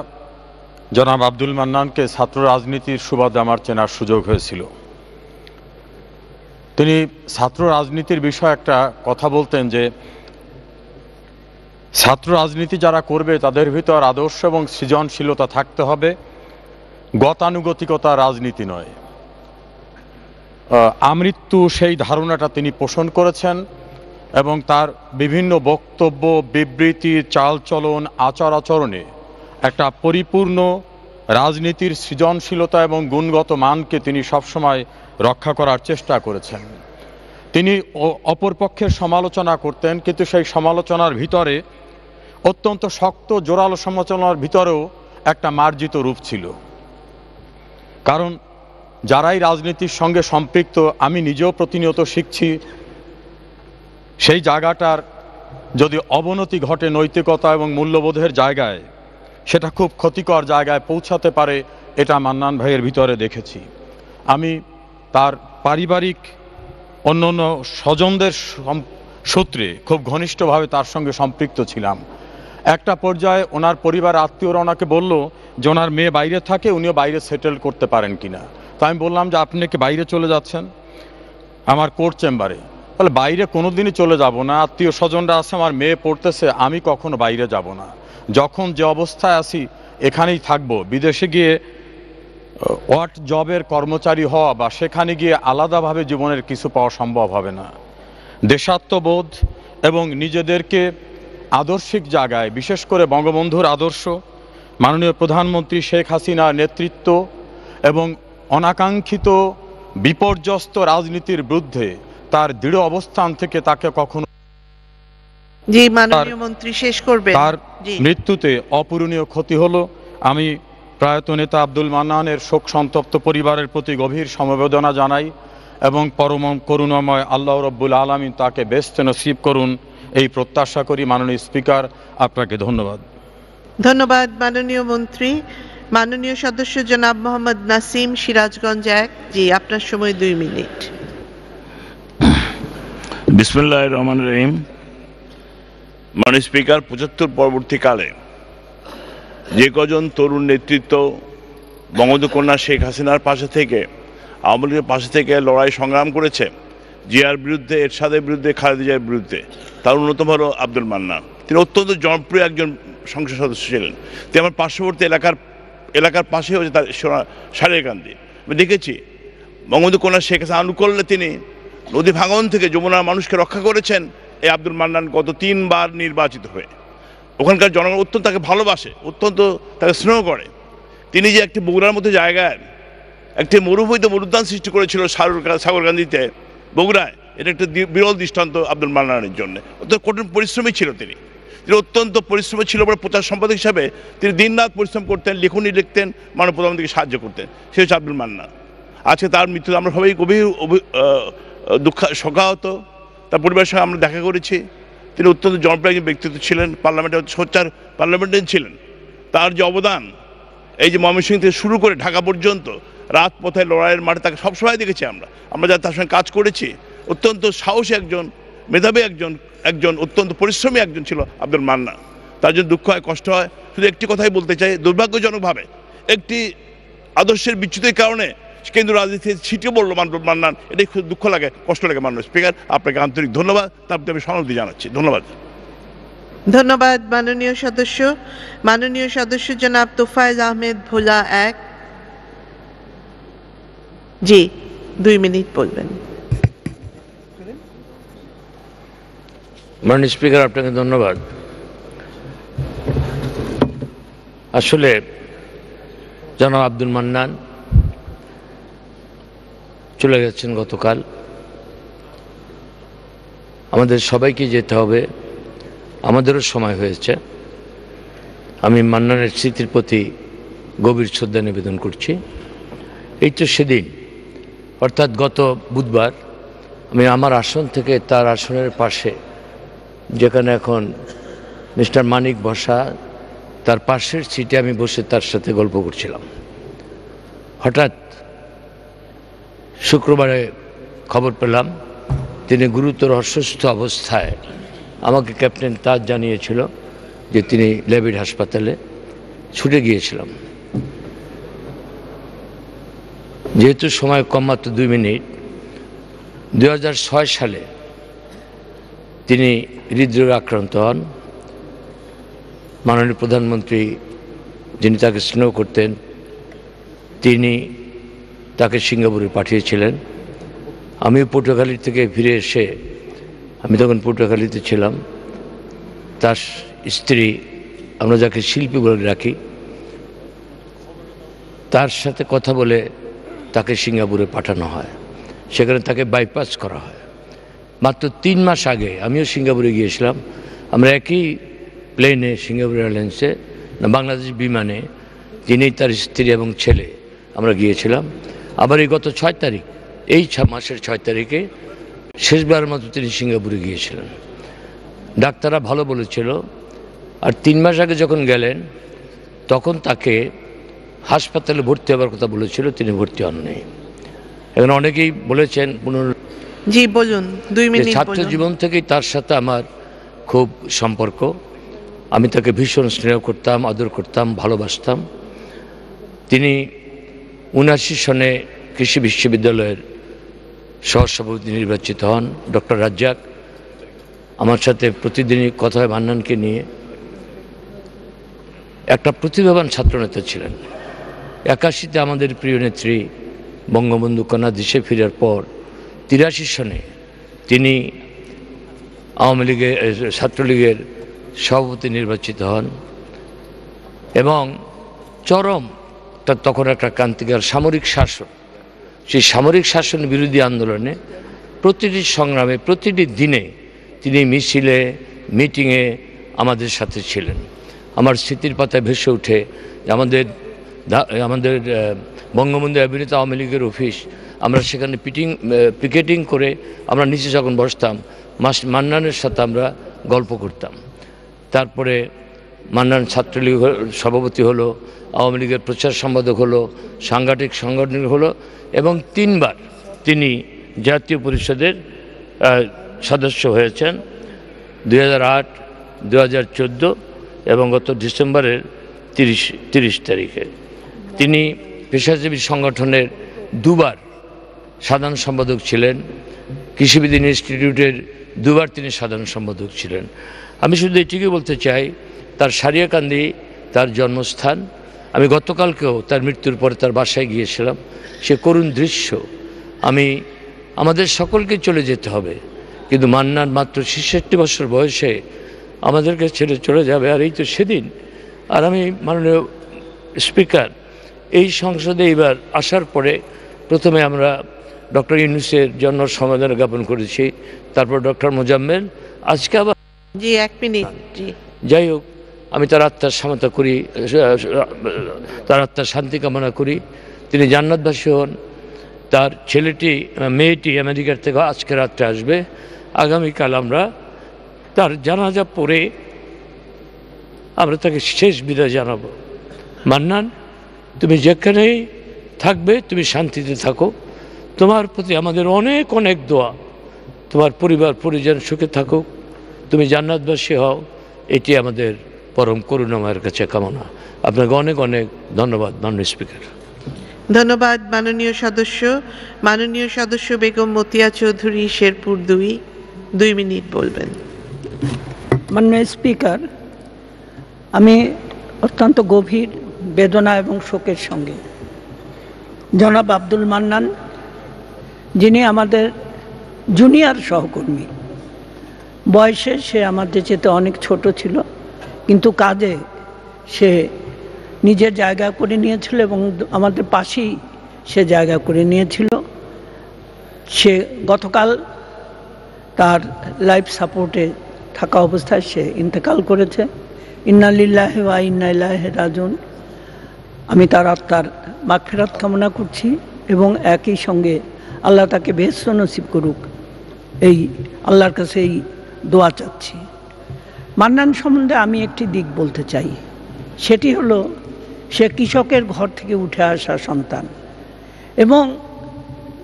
জনাব আব্দুল মান্নানকে ছাত্র রাজনীতির সুবাদে আমার চেনার সুযোগ হয়েছিল তিনি ছাত্র রাজনীতির বিষয়ে একটা কথা বলতেন যে ছাত্র রাজনীতি যারা করবে তাদের ভিতর আদর্শ এবং সৃজনশীলতা থাকতে হবে গতানুগতিকতা রাজনীতি নয় আমৃত্যু সেই ধারণাটা তিনি পোষণ করেছেন এবং তার বিভিন্ন বক্তব্য বিবৃতি চালচলন আচার আচরণে একটা পরিপূর্ণ রাজনীতির সৃজনশীলতা এবং গুণগত মানকে তিনি সবসময় রক্ষা করার চেষ্টা করেছেন তিনি অপরপক্ষের সমালোচনা করতেন কিন্তু সেই সমালোচনার ভিতরে অত্যন্ত শক্ত জোরালো সমালোচনার ভিতরেও একটা মার্জিত রূপ ছিল কারণ যারাই রাজনীতির সঙ্গে সম্পৃক্ত আমি নিজেও প্রতিনিয়ত শিখছি সেই জায়গাটার যদি অবনতি ঘটে নৈতিকতা এবং মূল্যবোধের জায়গায় সেটা খুব ক্ষতিকর জায়গায় পৌঁছাতে পারে এটা মান্নান ভাইয়ের ভিতরে দেখেছি আমি তার পারিবারিক অন্য অন্য স্বজনদের সূত্রে খুব ঘনিষ্ঠভাবে তার সঙ্গে সম্পৃক্ত ছিলাম একটা পর্যায়ে ওনার পরিবার আত্মীয়রা ওনাকে বলল যে ওনার মেয়ে বাইরে থাকে উনিও বাইরে সেটেল করতে পারেন কিনা তা আমি বললাম যে আপনি কি বাইরে চলে যাচ্ছেন আমার কোর্ট চেম্বারে তাহলে বাইরে কোনো দিনই চলে যাব না আত্মীয় স্বজনরা আছে আমার মেয়ে পড়তেছে আমি কখনো বাইরে যাব না যখন যে অবস্থায় আছি এখানেই থাকবো বিদেশে গিয়ে ওয়াট জবের কর্মচারী হওয়া বা সেখানে গিয়ে আলাদাভাবে জীবনের কিছু পাওয়া সম্ভব হবে না দেশাত্মবোধ এবং নিজেদেরকে আদর্শিক জায়গায় বিশেষ করে বঙ্গবন্ধুর আদর্শ মাননীয় প্রধানমন্ত্রী শেখ হাসিনার নেতৃত্ব এবং অনাকাঙ্ক্ষিত বিপর্যস্ত রাজনীতির বিরুদ্ধে তার দৃঢ় অবস্থান থেকে তাকে কখনো মন্ত্রী শেষ করবে তার মৃত্যুতে অপূরণীয় ক্ষতি হলো আমি প্রয়াত নেতা আব্দুল মান্নানের শোক সন্তপ্ত পরিবারের প্রতি গভীর সমবেদনা জানাই এবং পরম করুণাময় আল্লাহ রব্বুল আলমী তাকে ব্যস্ত নসিব করুন এই প্রত্যাশা করি মাননীয় স্পিকার আপনাকে ধন্যবাদ ধন্যবাদ মাননীয় মন্ত্রী মাননীয় সদস্য জনাব মোহাম্মদ নাসিম সিরাজগঞ্জ এক জি আপনার সময় দুই মিনিট বিসমুল্লাহ রহমান রহিম মাননীয় স্পিকার পঁচাত্তর পরবর্তীকালে যে কজন তরুণ নেতৃত্ব কন্যা শেখ হাসিনার পাশে থেকে আওয়ামী লীগের পাশে থেকে লড়াই সংগ্রাম করেছে জিয়ার বিরুদ্ধে এরশাদের বিরুদ্ধে খালেদিজার বিরুদ্ধে তার অন্যতম হলো আব্দুল মান্নান তিনি অত্যন্ত জনপ্রিয় একজন সংসদ সদস্য ছিলেন তিনি আমার পার্শ্ববর্তী এলাকার এলাকার পাশে হয়েছে তার সারেকান্দি আমি দেখেছি বঙ্গবন্ধু কন্যা শেখ হাসিনা আনুকল্যে তিনি নদী ভাঙন থেকে যমুনার মানুষকে রক্ষা করেছেন এই আব্দুল মান্নান গত তিনবার নির্বাচিত হয়ে ওখানকার জনগণ অত্যন্ত তাকে ভালোবাসে অত্যন্ত তাকে স্নেহ করে তিনি যে একটি বগুড়ার মধ্যে জায়গায় একটি মরুভূমিতে মরুদ্যান সৃষ্টি করেছিল সাগর গান্ধীতে বগুড়ায় এটা একটা বিরল দৃষ্টান্ত আব্দুল মান্নানের জন্য অত্যন্ত কঠিন পরিশ্রমী ছিল তিনি তিনি অত্যন্ত পরিশ্রমী ছিল বলে প্রচার সম্পাদক হিসাবে তিনি দিনরাত পরিশ্রম করতেন লিখুনি লিখতেন মানব প্রধানমন্ত্রীকে সাহায্য করতেন সে হচ্ছে আব্দুল মান্না আজকে তার মৃত্যুতে আমরা সবাই গভীর দুঃখ শোকাহত তার পরিবারের সঙ্গে আমরা দেখা করেছি তিনি অত্যন্ত জনপ্রিয় ব্যক্তিত্ব ছিলেন পার্লামেন্টে সোচ্চার পার্লামেন্টে ছিলেন তার যে অবদান এই যে ময়মনসিং থেকে শুরু করে ঢাকা পর্যন্ত রাজপথে লড়াইয়ের মাঠে তাকে সবসময় দেখেছি আমরা আমরা যারা তার সঙ্গে কাজ করেছি অত্যন্ত সাহসী একজন মেধাবী একজন একজন অত্যন্ত পরিশ্রমী একজন ছিল আব্দুল মান্না তার জন্য দুঃখ হয় কষ্ট হয় শুধু একটি কথাই বলতে চাই দুর্ভাগ্যজনকভাবে একটি আদর্শের বিচ্যুতির কারণে কেন্দ্র রাজনীতি ছিটে বললো মান্ডব মান্নান এটাই খুব দুঃখ লাগে কষ্ট লাগে মাননীয় স্পিকার আপনাকে আন্তরিক ধন্যবাদ প্রতি আমি সমাপ্তি জানাচ্ছি ধন্যবাদ ধন্যবাদ মাননীয় সদস্য মাননীয় সদস্য জনাব তোফায়েজ আহমেদ ভোলা এক জি দুই মিনিট বলবেন মাননীয় স্পিকার আপনাকে ধন্যবাদ আসলে জনাব আব্দুল মান্নান চলে গেছেন গতকাল আমাদের সবাইকে যেতে হবে আমাদেরও সময় হয়েছে আমি মান্নানের স্মৃতির প্রতি গভীর শ্রদ্ধা নিবেদন করছি এই তো সেদিন অর্থাৎ গত বুধবার আমি আমার আসন থেকে তার আসনের পাশে যেখানে এখন মিস্টার মানিক বসা তার পাশের সিটে আমি বসে তার সাথে গল্প করছিলাম হঠাৎ শুক্রবারে খবর পেলাম তিনি গুরুতর অসুস্থ অবস্থায় আমাকে ক্যাপ্টেন তাজ জানিয়েছিল যে তিনি লেবিড হাসপাতালে ছুটে গিয়েছিলাম যেহেতু সময় কম মাত্র দুই মিনিট দু সালে তিনি হৃদরোগে আক্রান্ত হন মাননীয় প্রধানমন্ত্রী যিনি তাকে স্নেহ করতেন তিনি তাকে সিঙ্গাপুরে পাঠিয়েছিলেন আমি পটুয়াখালীর থেকে ফিরে এসে আমি তখন পটুয়াখালীতে ছিলাম তার স্ত্রী আমরা যাকে শিল্পী বলে রাখি তার সাথে কথা বলে তাকে সিঙ্গাপুরে পাঠানো হয় সেখানে তাকে বাইপাস করা হয় মাত্র তিন মাস আগে আমিও সিঙ্গাপুরে গিয়েছিলাম আমরা একই প্লেনে সিঙ্গাপুর এয়ারলাইন্সে বাংলাদেশ বিমানে তিনি তার স্ত্রী এবং ছেলে আমরা গিয়েছিলাম আবার এই গত ছয় তারিখ এই ছ মাসের ছয় তারিখে শেষবারের মতো তিনি সিঙ্গাপুরে গিয়েছিলেন ডাক্তাররা ভালো বলেছিল আর তিন মাস আগে যখন গেলেন তখন তাকে হাসপাতালে ভর্তি হওয়ার কথা বলেছিল তিনি ভর্তি হননি এখন অনেকেই বলেছেন জি বলুন দুই মিনিট ছাত্র জীবন থেকেই তার সাথে আমার খুব সম্পর্ক আমি তাকে ভীষণ স্নেহ করতাম আদর করতাম ভালোবাসতাম তিনি উনাশি সনে কৃষি বিশ্ববিদ্যালয়ের সহসভাপতি নির্বাচিত হন ডক্টর রাজ্জাক আমার সাথে প্রতিদিনই কথা হয় মান্নানকে নিয়ে একটা প্রতিভাবান ছাত্রনেতা ছিলেন একাশিতে আমাদের প্রিয় নেত্রী বঙ্গবন্ধু কন্যা দেশে ফিরার পর তিরাশি সনে তিনি আওয়ামী লীগের ছাত্রলীগের সভাপতি নির্বাচিত হন এবং চরম তা তখন একটা ক্রান্তিকার সামরিক শাসন সেই সামরিক শাসন বিরোধী আন্দোলনে প্রতিটি সংগ্রামে প্রতিটি দিনে তিনি মিছিলে মিটিংয়ে আমাদের সাথে ছিলেন আমার স্মৃতির পাতায় ভেসে উঠে আমাদের আমাদের বঙ্গবন্ধু অভিনেতা আওয়ামী লীগের অফিস আমরা সেখানে পিটিং পিকেটিং করে আমরা নিচে যখন বসতাম মাস মান্নানের সাথে আমরা গল্প করতাম তারপরে মান্নান ছাত্রলীগ সভাপতি হলো আওয়ামী লীগের প্রচার সম্পাদক হলো সাংগঠনিক সংগঠন হলো এবং তিনবার তিনি জাতীয় পরিষদের সদস্য হয়েছেন দুই হাজার আট দু হাজার চোদ্দো এবং গত ডিসেম্বরের তিরিশ তিরিশ তারিখে তিনি পেশাজীবী সংগঠনের দুবার সাধারণ সম্পাদক ছিলেন কৃষিবিদ ইনস্টিটিউটের দুবার তিনি সাধারণ সম্পাদক ছিলেন আমি শুধু এটিকে বলতে চাই তার সারিয়াকান্দি তার জন্মস্থান আমি গতকালকেও তার মৃত্যুর পরে তার বাসায় গিয়েছিলাম সে করুণ দৃশ্য আমি আমাদের সকলকে চলে যেতে হবে কিন্তু মান্নার মাত্র ছেষট্টি বছর বয়সে আমাদেরকে ছেড়ে চলে যাবে আর এই তো সেদিন আর আমি মাননীয় স্পিকার এই সংসদে এবার আসার পরে প্রথমে আমরা ডক্টর ইউনুসের জন্য সমাধান জ্ঞাপন করেছি তারপর ডক্টর মোজাম্মেল আজকে আবার জি এক মিনিট যাই হোক আমি তার আত্মার সমতা করি তার আত্মার শান্তি কামনা করি তিনি জান্নাতবাসী হন তার ছেলেটি মেয়েটি আমেরিকার থেকে আজকে রাত্রে আসবে আগামীকাল আমরা তার জানাজা পড়ে আমরা তাকে শেষ বিদায় জানাবো মান্নান তুমি যেখানেই থাকবে তুমি শান্তিতে থাকো তোমার প্রতি আমাদের অনেক অনেক দোয়া তোমার পরিবার পরিজন সুখে থাকুক তুমি জান্নাতবাসী হও এটি আমাদের পরম করুণাময়ের কাছে কামনা আপনাকে অনেক অনেক ধন্যবাদ মাননীয় স্পিকার ধন্যবাদ মাননীয় সদস্য মাননীয় সদস্য বেগম মতিয়া চৌধুরী শেরপুর দুই দুই মিনিট বলবেন মাননীয় স্পিকার আমি অত্যন্ত গভীর বেদনা এবং শোকের সঙ্গে জনাব আব্দুল মান্নান যিনি আমাদের জুনিয়র সহকর্মী বয়সে সে আমাদের চেতে অনেক ছোট ছিল কিন্তু কাজে সে নিজের জায়গা করে নিয়েছিল এবং আমাদের পাশেই সে জায়গা করে নিয়েছিল সে গতকাল তার লাইফ সাপোর্টে থাকা অবস্থায় সে ইন্তেকাল করেছে ইন্নালিল্লাহে ওয়া ইন্নাল্লাহ রাজুন আমি তার আত্মার মাফেরাত কামনা করছি এবং একই সঙ্গে আল্লাহ তাকে বেশ নসিব করুক এই আল্লাহর কাছে এই দোয়া চাচ্ছি মান্নান সম্বন্ধে আমি একটি দিক বলতে চাই সেটি হলো সে কৃষকের ঘর থেকে উঠে আসা সন্তান এবং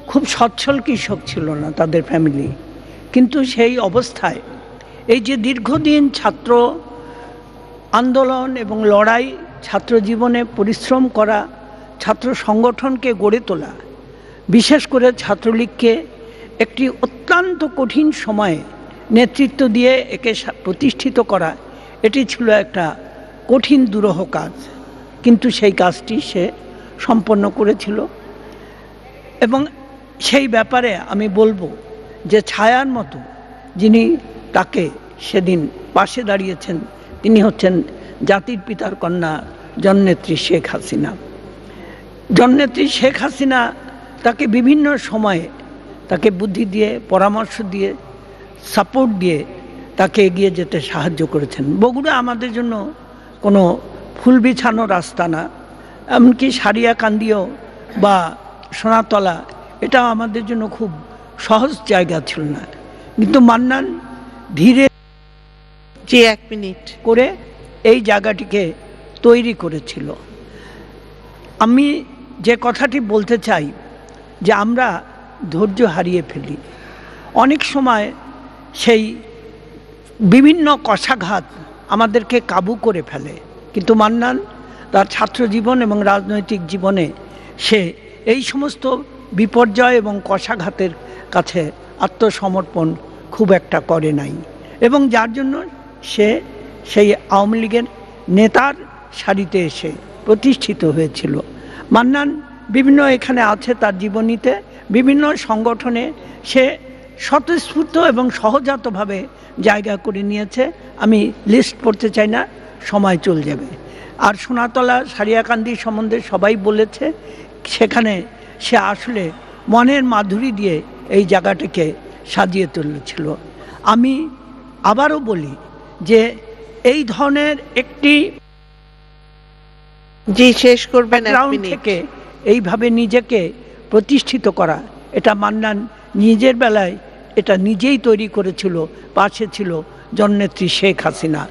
খুব সচ্ছল কৃষক ছিল না তাদের ফ্যামিলি কিন্তু সেই অবস্থায় এই যে দীর্ঘদিন ছাত্র আন্দোলন এবং লড়াই ছাত্র জীবনে পরিশ্রম করা ছাত্র সংগঠনকে গড়ে তোলা বিশেষ করে ছাত্রলীগকে একটি অত্যন্ত কঠিন সময়ে নেতৃত্ব দিয়ে একে প্রতিষ্ঠিত করা এটি ছিল একটা কঠিন দুরহ কাজ কিন্তু সেই কাজটি সে সম্পন্ন করেছিল এবং সেই ব্যাপারে আমি বলবো যে ছায়ার মতো যিনি তাকে সেদিন পাশে দাঁড়িয়েছেন তিনি হচ্ছেন জাতির পিতার কন্যা জন্নেত্রী শেখ হাসিনা জন্নেত্রী শেখ হাসিনা তাকে বিভিন্ন সময়ে তাকে বুদ্ধি দিয়ে পরামর্শ দিয়ে সাপোর্ট দিয়ে তাকে এগিয়ে যেতে সাহায্য করেছেন বগুড়া আমাদের জন্য কোনো ফুল বিছানো রাস্তা না এমনকি সারিয়াকান্দিও বা সোনাতলা এটা আমাদের জন্য খুব সহজ জায়গা ছিল না কিন্তু মান্নান ধীরে যে এক মিনিট করে এই জায়গাটিকে তৈরি করেছিল আমি যে কথাটি বলতে চাই যে আমরা ধৈর্য হারিয়ে ফেলি অনেক সময় সেই বিভিন্ন কষাঘাত আমাদেরকে কাবু করে ফেলে কিন্তু মান্নান তার ছাত্র জীবন এবং রাজনৈতিক জীবনে সে এই সমস্ত বিপর্যয় এবং কষাঘাতের কাছে আত্মসমর্পণ খুব একটা করে নাই এবং যার জন্য সে সেই আওয়ামী লীগের নেতার সারিতে এসে প্রতিষ্ঠিত হয়েছিল মান্নান বিভিন্ন এখানে আছে তার জীবনীতে বিভিন্ন সংগঠনে সে স্বতঃস্ফূর্ত এবং সহজাতভাবে জায়গা করে নিয়েছে আমি লিস্ট পড়তে চাই না সময় চলে যাবে আর সোনাতলা সারিয়াকান্দি সম্বন্ধে সবাই বলেছে সেখানে সে আসলে মনের মাধুরী দিয়ে এই জায়গাটাকে সাজিয়ে তুলেছিল আমি আবারও বলি যে এই ধরনের একটি জি শেষ করবেন থেকে এইভাবে নিজেকে প্রতিষ্ঠিত করা এটা মান্নান নিজের বেলায় এটা নিজেই তৈরি করেছিল পাশে ছিল জননেত্রী শেখ হাসিনা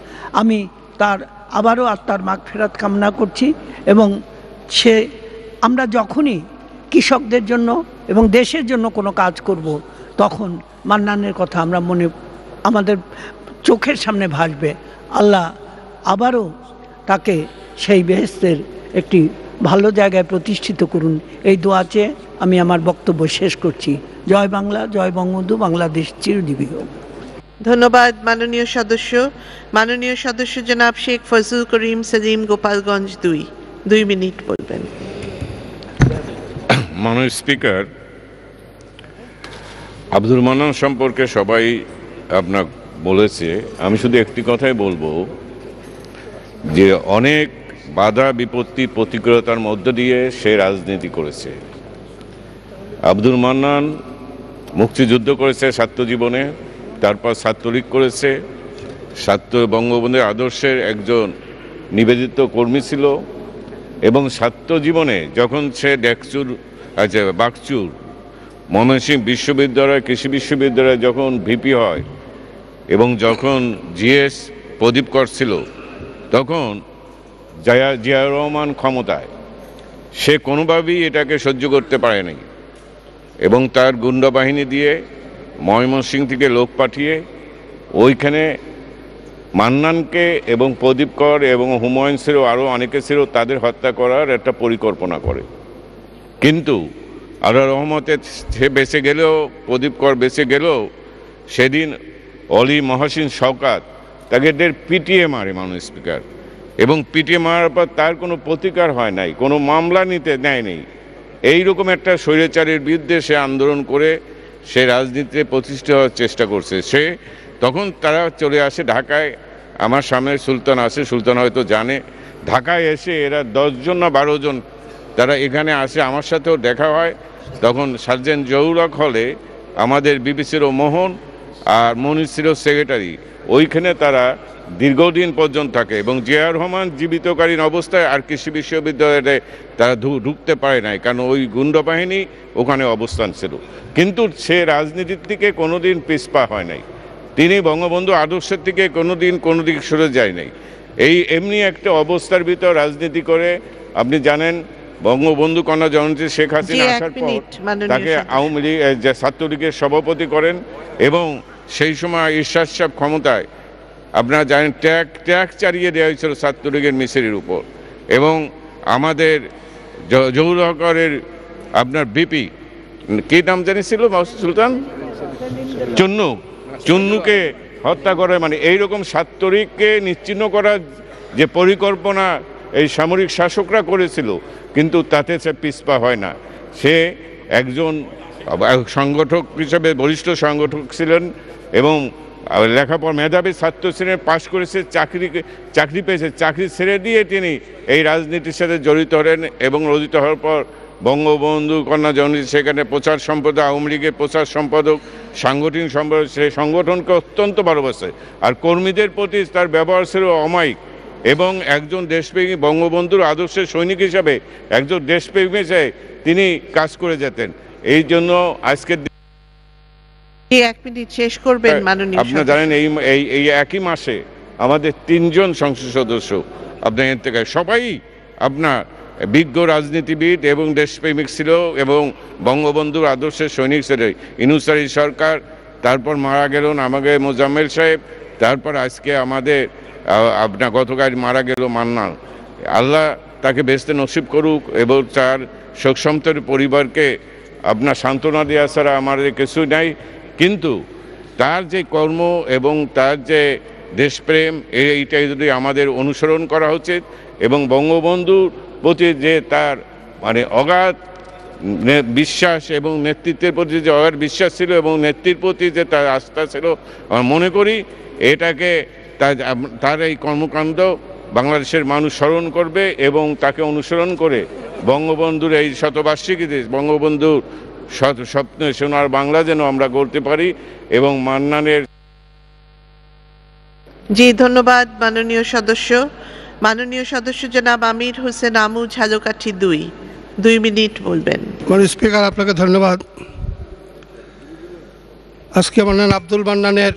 আমি তার আবারও আত্মার মাগ ফেরাত কামনা করছি এবং সে আমরা যখনই কৃষকদের জন্য এবং দেশের জন্য কোনো কাজ করব। তখন মান্নানের কথা আমরা মনে আমাদের চোখের সামনে ভাসবে আল্লাহ আবারও তাকে সেই বেহেস্তের একটি ভালো জায়গায় প্রতিষ্ঠিত করুন এই দোয়াচে আমি আমার বক্তব্য শেষ করছি জয় বাংলা জয় বঙ্গবন্ধু বাংলাদেশ চিরজীবী হোক ধন্যবাদ মাননীয় সদস্য মাননীয় সদস্য জনাব শেখ ফজল করিম সেলিম গোপালগঞ্জ দুই দুই মিনিট বলবেন মাননীয় স্পিকার আব্দুল মান্নান সম্পর্কে সবাই আপনার বলেছে আমি শুধু একটি কথাই বলবো যে অনেক বাধা বিপত্তি প্রতিকূলতার মধ্য দিয়ে সে রাজনীতি করেছে আব্দুল মান্নান মুক্তিযুদ্ধ করেছে ছাত্র জীবনে তারপর ছাত্রলীগ করেছে ছাত্র বঙ্গবন্ধুর আদর্শের একজন নিবেদিত কর্মী ছিল এবং ছাত্র জীবনে যখন সে ডেকচুর আচ্ছা বাকচুর ময়মনসিংহ বিশ্ববিদ্যালয় কৃষি বিশ্ববিদ্যালয়ে যখন ভিপি হয় এবং যখন জিএস প্রদীপ কর ছিল তখন জায়া জিয়াউর রহমান ক্ষমতায় সে কোনোভাবেই এটাকে সহ্য করতে পারেনি এবং তার গুন্ডাবাহিনী বাহিনী দিয়ে ময়মনসিং থেকে লোক পাঠিয়ে ওইখানে মান্নানকে এবং প্রদীপ কর এবং হুমায়ুন ছিল আরও অনেকে ছিল তাদের হত্যা করার একটা পরিকল্পনা করে কিন্তু আল্লাহ রহমতে সে বেঁচে গেলেও প্রদীপ কর বেঁচে গেলেও সেদিন অলি মহসিন শওকাত তাকে পিটিয়ে মারে মানুষ স্পিকার এবং পিটিয়ে মারার পর তার কোনো প্রতিকার হয় নাই কোনো মামলা নিতে নেয় নেই এইরকম একটা স্বৈরাচারের বিরুদ্ধে সে আন্দোলন করে সে রাজনীতিতে প্রতিষ্ঠিত হওয়ার চেষ্টা করছে সে তখন তারা চলে আসে ঢাকায় আমার সামনে সুলতান আসে সুলতান হয়তো জানে ঢাকায় এসে এরা দশজন না বারো জন তারা এখানে আসে আমার সাথেও দেখা হয় তখন সার্জেন্ট জহুরক হলে আমাদের বিবিসিরও মোহন আর মনিসিরও সেক্রেটারি ওইখানে তারা দীর্ঘদিন পর্যন্ত থাকে এবং আর রহমান জীবিতকালীন অবস্থায় আর কৃষি বিশ্ববিদ্যালয়ে তারা ঢুকতে পারে নাই কারণ ওই গুণ্ড বাহিনী ওখানে অবস্থান ছিল কিন্তু সে রাজনীতির থেকে কোনোদিন পিসপা হয় নাই তিনি বঙ্গবন্ধু আদর্শের থেকে কোনোদিন কোনো দিক সরে যায় নাই এই এমনি একটা অবস্থার ভিতর রাজনীতি করে আপনি জানেন বঙ্গবন্ধু কন্যা জননেত্রী শেখ হাসিনা আসার পর তাকে আওয়ামী লীগ ছাত্রলীগের সভাপতি করেন এবং সেই সময় ঈশ্বাস সাহেব ক্ষমতায় আপনারা জানেন ট্যাক ট্যাক চালিয়ে দেওয়া হয়েছিল ছাত্রলীগের মিছিলের উপর এবং আমাদের জহুর আপনার বিপি কি নাম জানিয়েছিল সুলতান চুন্নু চুন্নুকে হত্যা করে মানে এইরকম সাত্তরিককে নিশ্চিহ্ন করার যে পরিকল্পনা এই সামরিক শাসকরা করেছিল কিন্তু তাতে সে পিসপা হয় না সে একজন সংগঠক হিসেবে বরিষ্ঠ সংগঠক ছিলেন এবং আর লেখাপড়া মেধাবী ছাত্র শ্রেণী পাশ করেছে চাকরি চাকরি পেয়েছে চাকরি ছেড়ে দিয়ে তিনি এই রাজনীতির সাথে জড়িত হলেন এবং রচিত হওয়ার পর বঙ্গবন্ধু কন্যা জননী সেখানে প্রচার সম্পাদক আওয়ামী লীগের প্রচার সম্পাদক সাংগঠনিক সম্পাদক সে সংগঠনকে অত্যন্ত ভালোবাসে আর কর্মীদের প্রতি তার ব্যবহার ছিল অমায়িক এবং একজন দেশপ্রেমী বঙ্গবন্ধুর আদর্শের সৈনিক হিসাবে একজন দেশপ্রেমী হিসেবে তিনি কাজ করে যেতেন এই জন্য আজকের শেষ করবেন হ্যাঁ, মাননীয় আপনি জানেন এই এই একই মাসে আমাদের তিনজন সংসদ সদস্য আপনার থেকে সবাই আপনার বিজ্ঞ রাজনীতিবিদ এবং দেশপ্রেমিক ছিল এবং বঙ্গবন্ধুর আদর্শের সৈনিক ছিল ইনুসারি সরকার তারপর মারা গেলেন আমাকে মোজাম্মেল সাহেব তারপর আজকে আমাদের আপনার গতকাল মারা গেল মান্নান আল্লাহ তাকে বেসতে নসিব করুক এবং তার শোকসন্তর পরিবারকে আপনার সান্ত্বনা দেওয়া ছাড়া আমাদের কিছু নাই কিন্তু তার যে কর্ম এবং তার যে দেশপ্রেম এইটাই যদি আমাদের অনুসরণ করা উচিত এবং বঙ্গবন্ধুর প্রতি যে তার মানে অগাধ বিশ্বাস এবং নেতৃত্বের প্রতি যে অগাধ বিশ্বাস ছিল এবং নেত্রীর প্রতি যে তার আস্থা ছিল আমার মনে করি এটাকে তার এই কর্মকাণ্ড বাংলাদেশের মানুষ স্মরণ করবে এবং তাকে অনুসরণ করে বঙ্গবন্ধুর এই শতবার্ষিকীতে বঙ্গবন্ধুর স্বপ্ন সোনার বাংলা যেন আমরা গড়তে পারি এবং মান্নানের জি ধন্যবাদ মাননীয় সদস্য মাননীয় সদস্য জনাব আমির হোসেন আমু ঝালকাঠি দুই দুই মিনিট বলবেন মানে স্পিকার আপনাকে ধন্যবাদ আজকে মান্নান আব্দুল মান্নানের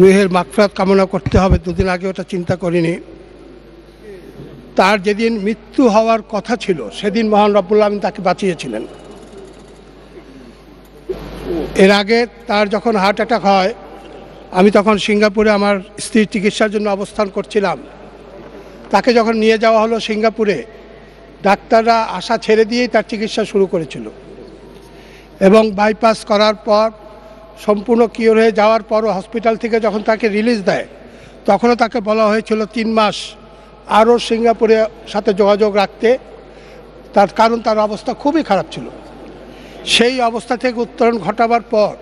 রুহের মাকফরাত কামনা করতে হবে দুদিন আগে ওটা চিন্তা করিনি তার যেদিন মৃত্যু হওয়ার কথা ছিল সেদিন মহান রব্বুল্লা আলম তাকে বাঁচিয়েছিলেন এর আগে তার যখন হার্ট অ্যাটাক হয় আমি তখন সিঙ্গাপুরে আমার স্ত্রীর চিকিৎসার জন্য অবস্থান করছিলাম তাকে যখন নিয়ে যাওয়া হলো সিঙ্গাপুরে ডাক্তাররা আশা ছেড়ে দিয়েই তার চিকিৎসা শুরু করেছিল এবং বাইপাস করার পর সম্পূর্ণ কিওর হয়ে যাওয়ার পরও হসপিটাল থেকে যখন তাকে রিলিজ দেয় তখনও তাকে বলা হয়েছিল তিন মাস আরও সিঙ্গাপুরের সাথে যোগাযোগ রাখতে তার কারণ তার অবস্থা খুবই খারাপ ছিল সেই অবস্থা থেকে উত্তরণ ঘটাবার পর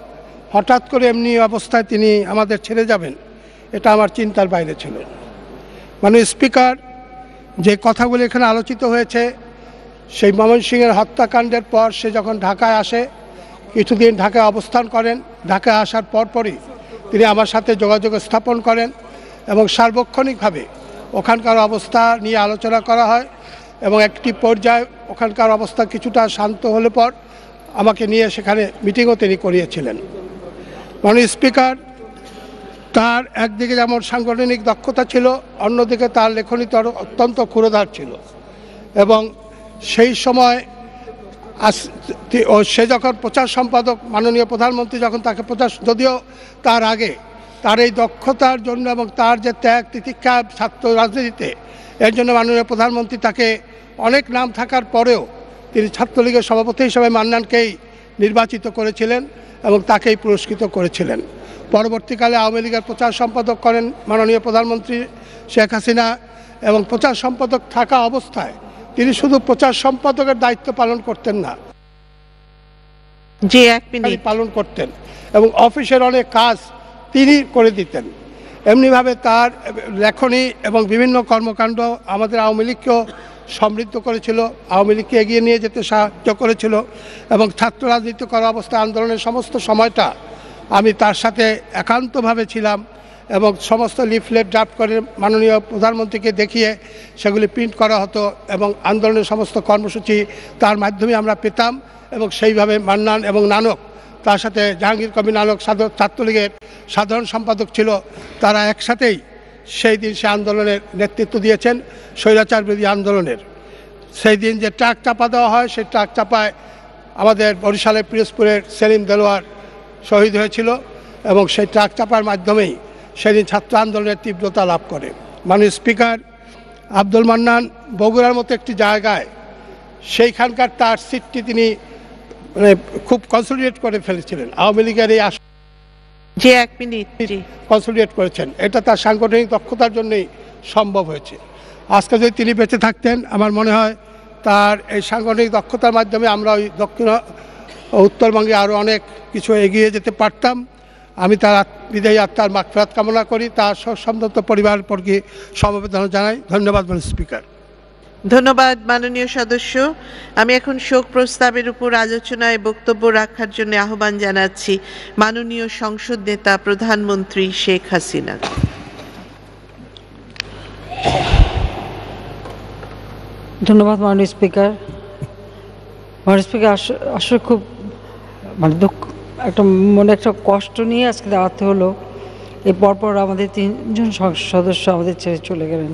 হঠাৎ করে এমনি অবস্থায় তিনি আমাদের ছেড়ে যাবেন এটা আমার চিন্তার বাইরে ছিল মানে স্পিকার যে কথাগুলি এখানে আলোচিত হয়েছে সেই মমন সিংয়ের হত্যাকাণ্ডের পর সে যখন ঢাকায় আসে কিছুদিন ঢাকায় অবস্থান করেন ঢাকায় আসার পরপরই তিনি আমার সাথে যোগাযোগ স্থাপন করেন এবং সার্বক্ষণিকভাবে ওখানকার অবস্থা নিয়ে আলোচনা করা হয় এবং একটি পর্যায়ে ওখানকার অবস্থা কিছুটা শান্ত হলে পর আমাকে নিয়ে সেখানে মিটিংও তিনি করিয়েছিলেন মানে স্পিকার তার একদিকে যেমন সাংগঠনিক দক্ষতা ছিল অন্যদিকে তার লেখনী তার অত্যন্ত ক্ষুরধার ছিল এবং সেই সময় সে যখন প্রচার সম্পাদক মাননীয় প্রধানমন্ত্রী যখন তাকে প্রচার যদিও তার আগে তার এই দক্ষতার জন্য এবং তার যে ত্যাগ তিতিক্ষা ছাত্র রাজনীতিতে এর জন্য মাননীয় প্রধানমন্ত্রী তাকে অনেক নাম থাকার পরেও তিনি ছাত্রলীগের সভাপতি হিসেবে মান্নানকেই নির্বাচিত করেছিলেন এবং তাকেই পুরস্কৃত করেছিলেন পরবর্তীকালে আওয়ামী লীগের প্রচার সম্পাদক করেন মাননীয় প্রধানমন্ত্রী শেখ হাসিনা এবং প্রচার সম্পাদক থাকা অবস্থায় তিনি শুধু প্রচার সম্পাদকের দায়িত্ব পালন করতেন না যে এক পালন করতেন এবং অফিসের অনেক কাজ তিনি করে দিতেন এমনিভাবে তার লেখনী এবং বিভিন্ন কর্মকাণ্ড আমাদের আওয়ামী লীগকেও সমৃদ্ধ করেছিল আওয়ামী লীগকে এগিয়ে নিয়ে যেতে সাহায্য করেছিল এবং ছাত্র রাজনীতি করা অবস্থায় আন্দোলনের সমস্ত সময়টা আমি তার সাথে একান্তভাবে ছিলাম এবং সমস্ত লিফলেট ড্রাফট করে মাননীয় প্রধানমন্ত্রীকে দেখিয়ে সেগুলি প্রিন্ট করা হতো এবং আন্দোলনের সমস্ত কর্মসূচি তার মাধ্যমে আমরা পেতাম এবং সেইভাবে মান্নান এবং নানক তার সাথে জাহাঙ্গীর কবি নানক সাধক ছাত্রলীগের সাধারণ সম্পাদক ছিল তারা একসাথেই সেই দিন সে আন্দোলনের নেতৃত্ব দিয়েছেন স্বৈরাচার বিরোধী আন্দোলনের সেই দিন যে ট্রাক চাপা দেওয়া হয় সেই ট্রাক চাপায় আমাদের বরিশালের পিরোজপুরের সেলিম দেলোয়ার শহীদ হয়েছিল এবং সেই ট্রাক চাপার মাধ্যমেই সেদিন ছাত্র আন্দোলনের তীব্রতা লাভ করে মাননীয় স্পিকার আব্দুল মান্নান বগুড়ার মতো একটি জায়গায় সেইখানকার তার সিটটি তিনি মানে খুব কনসলিডেট করে ফেলেছিলেন আওয়ামী লীগের এই যে এক মিনিট কনসোলিডেট করেছেন এটা তার সাংগঠনিক দক্ষতার জন্যই সম্ভব হয়েছে আজকে যদি তিনি বেঁচে থাকতেন আমার মনে হয় তার এই সাংগঠনিক দক্ষতার মাধ্যমে আমরা ওই দক্ষিণ উত্তরবঙ্গে আরও অনেক কিছু এগিয়ে যেতে পারতাম আমি তার বিদায়ী আত্মার মাকফেরাত কামনা করি তার সসন্তপ্ত পরিবার পরকে সমবেদনা জানাই ধন্যবাদ স্পিকার ধন্যবাদ মাননীয় সদস্য আমি এখন শোক প্রস্তাবের উপর আলোচনায় বক্তব্য রাখার জন্য আহ্বান জানাচ্ছি মাননীয় সংসদ নেতা প্রধানমন্ত্রী শেখ হাসিনা ধন্যবাদ মাননীয় স্পিকার মাননীয় স্পিকার আসলে খুব মানে দুঃখ একটা মনে একটা কষ্ট নিয়ে আজকে দাঁড়াতে হলো এই পরপর আমাদের তিনজন সদস্য আমাদের ছেড়ে চলে গেলেন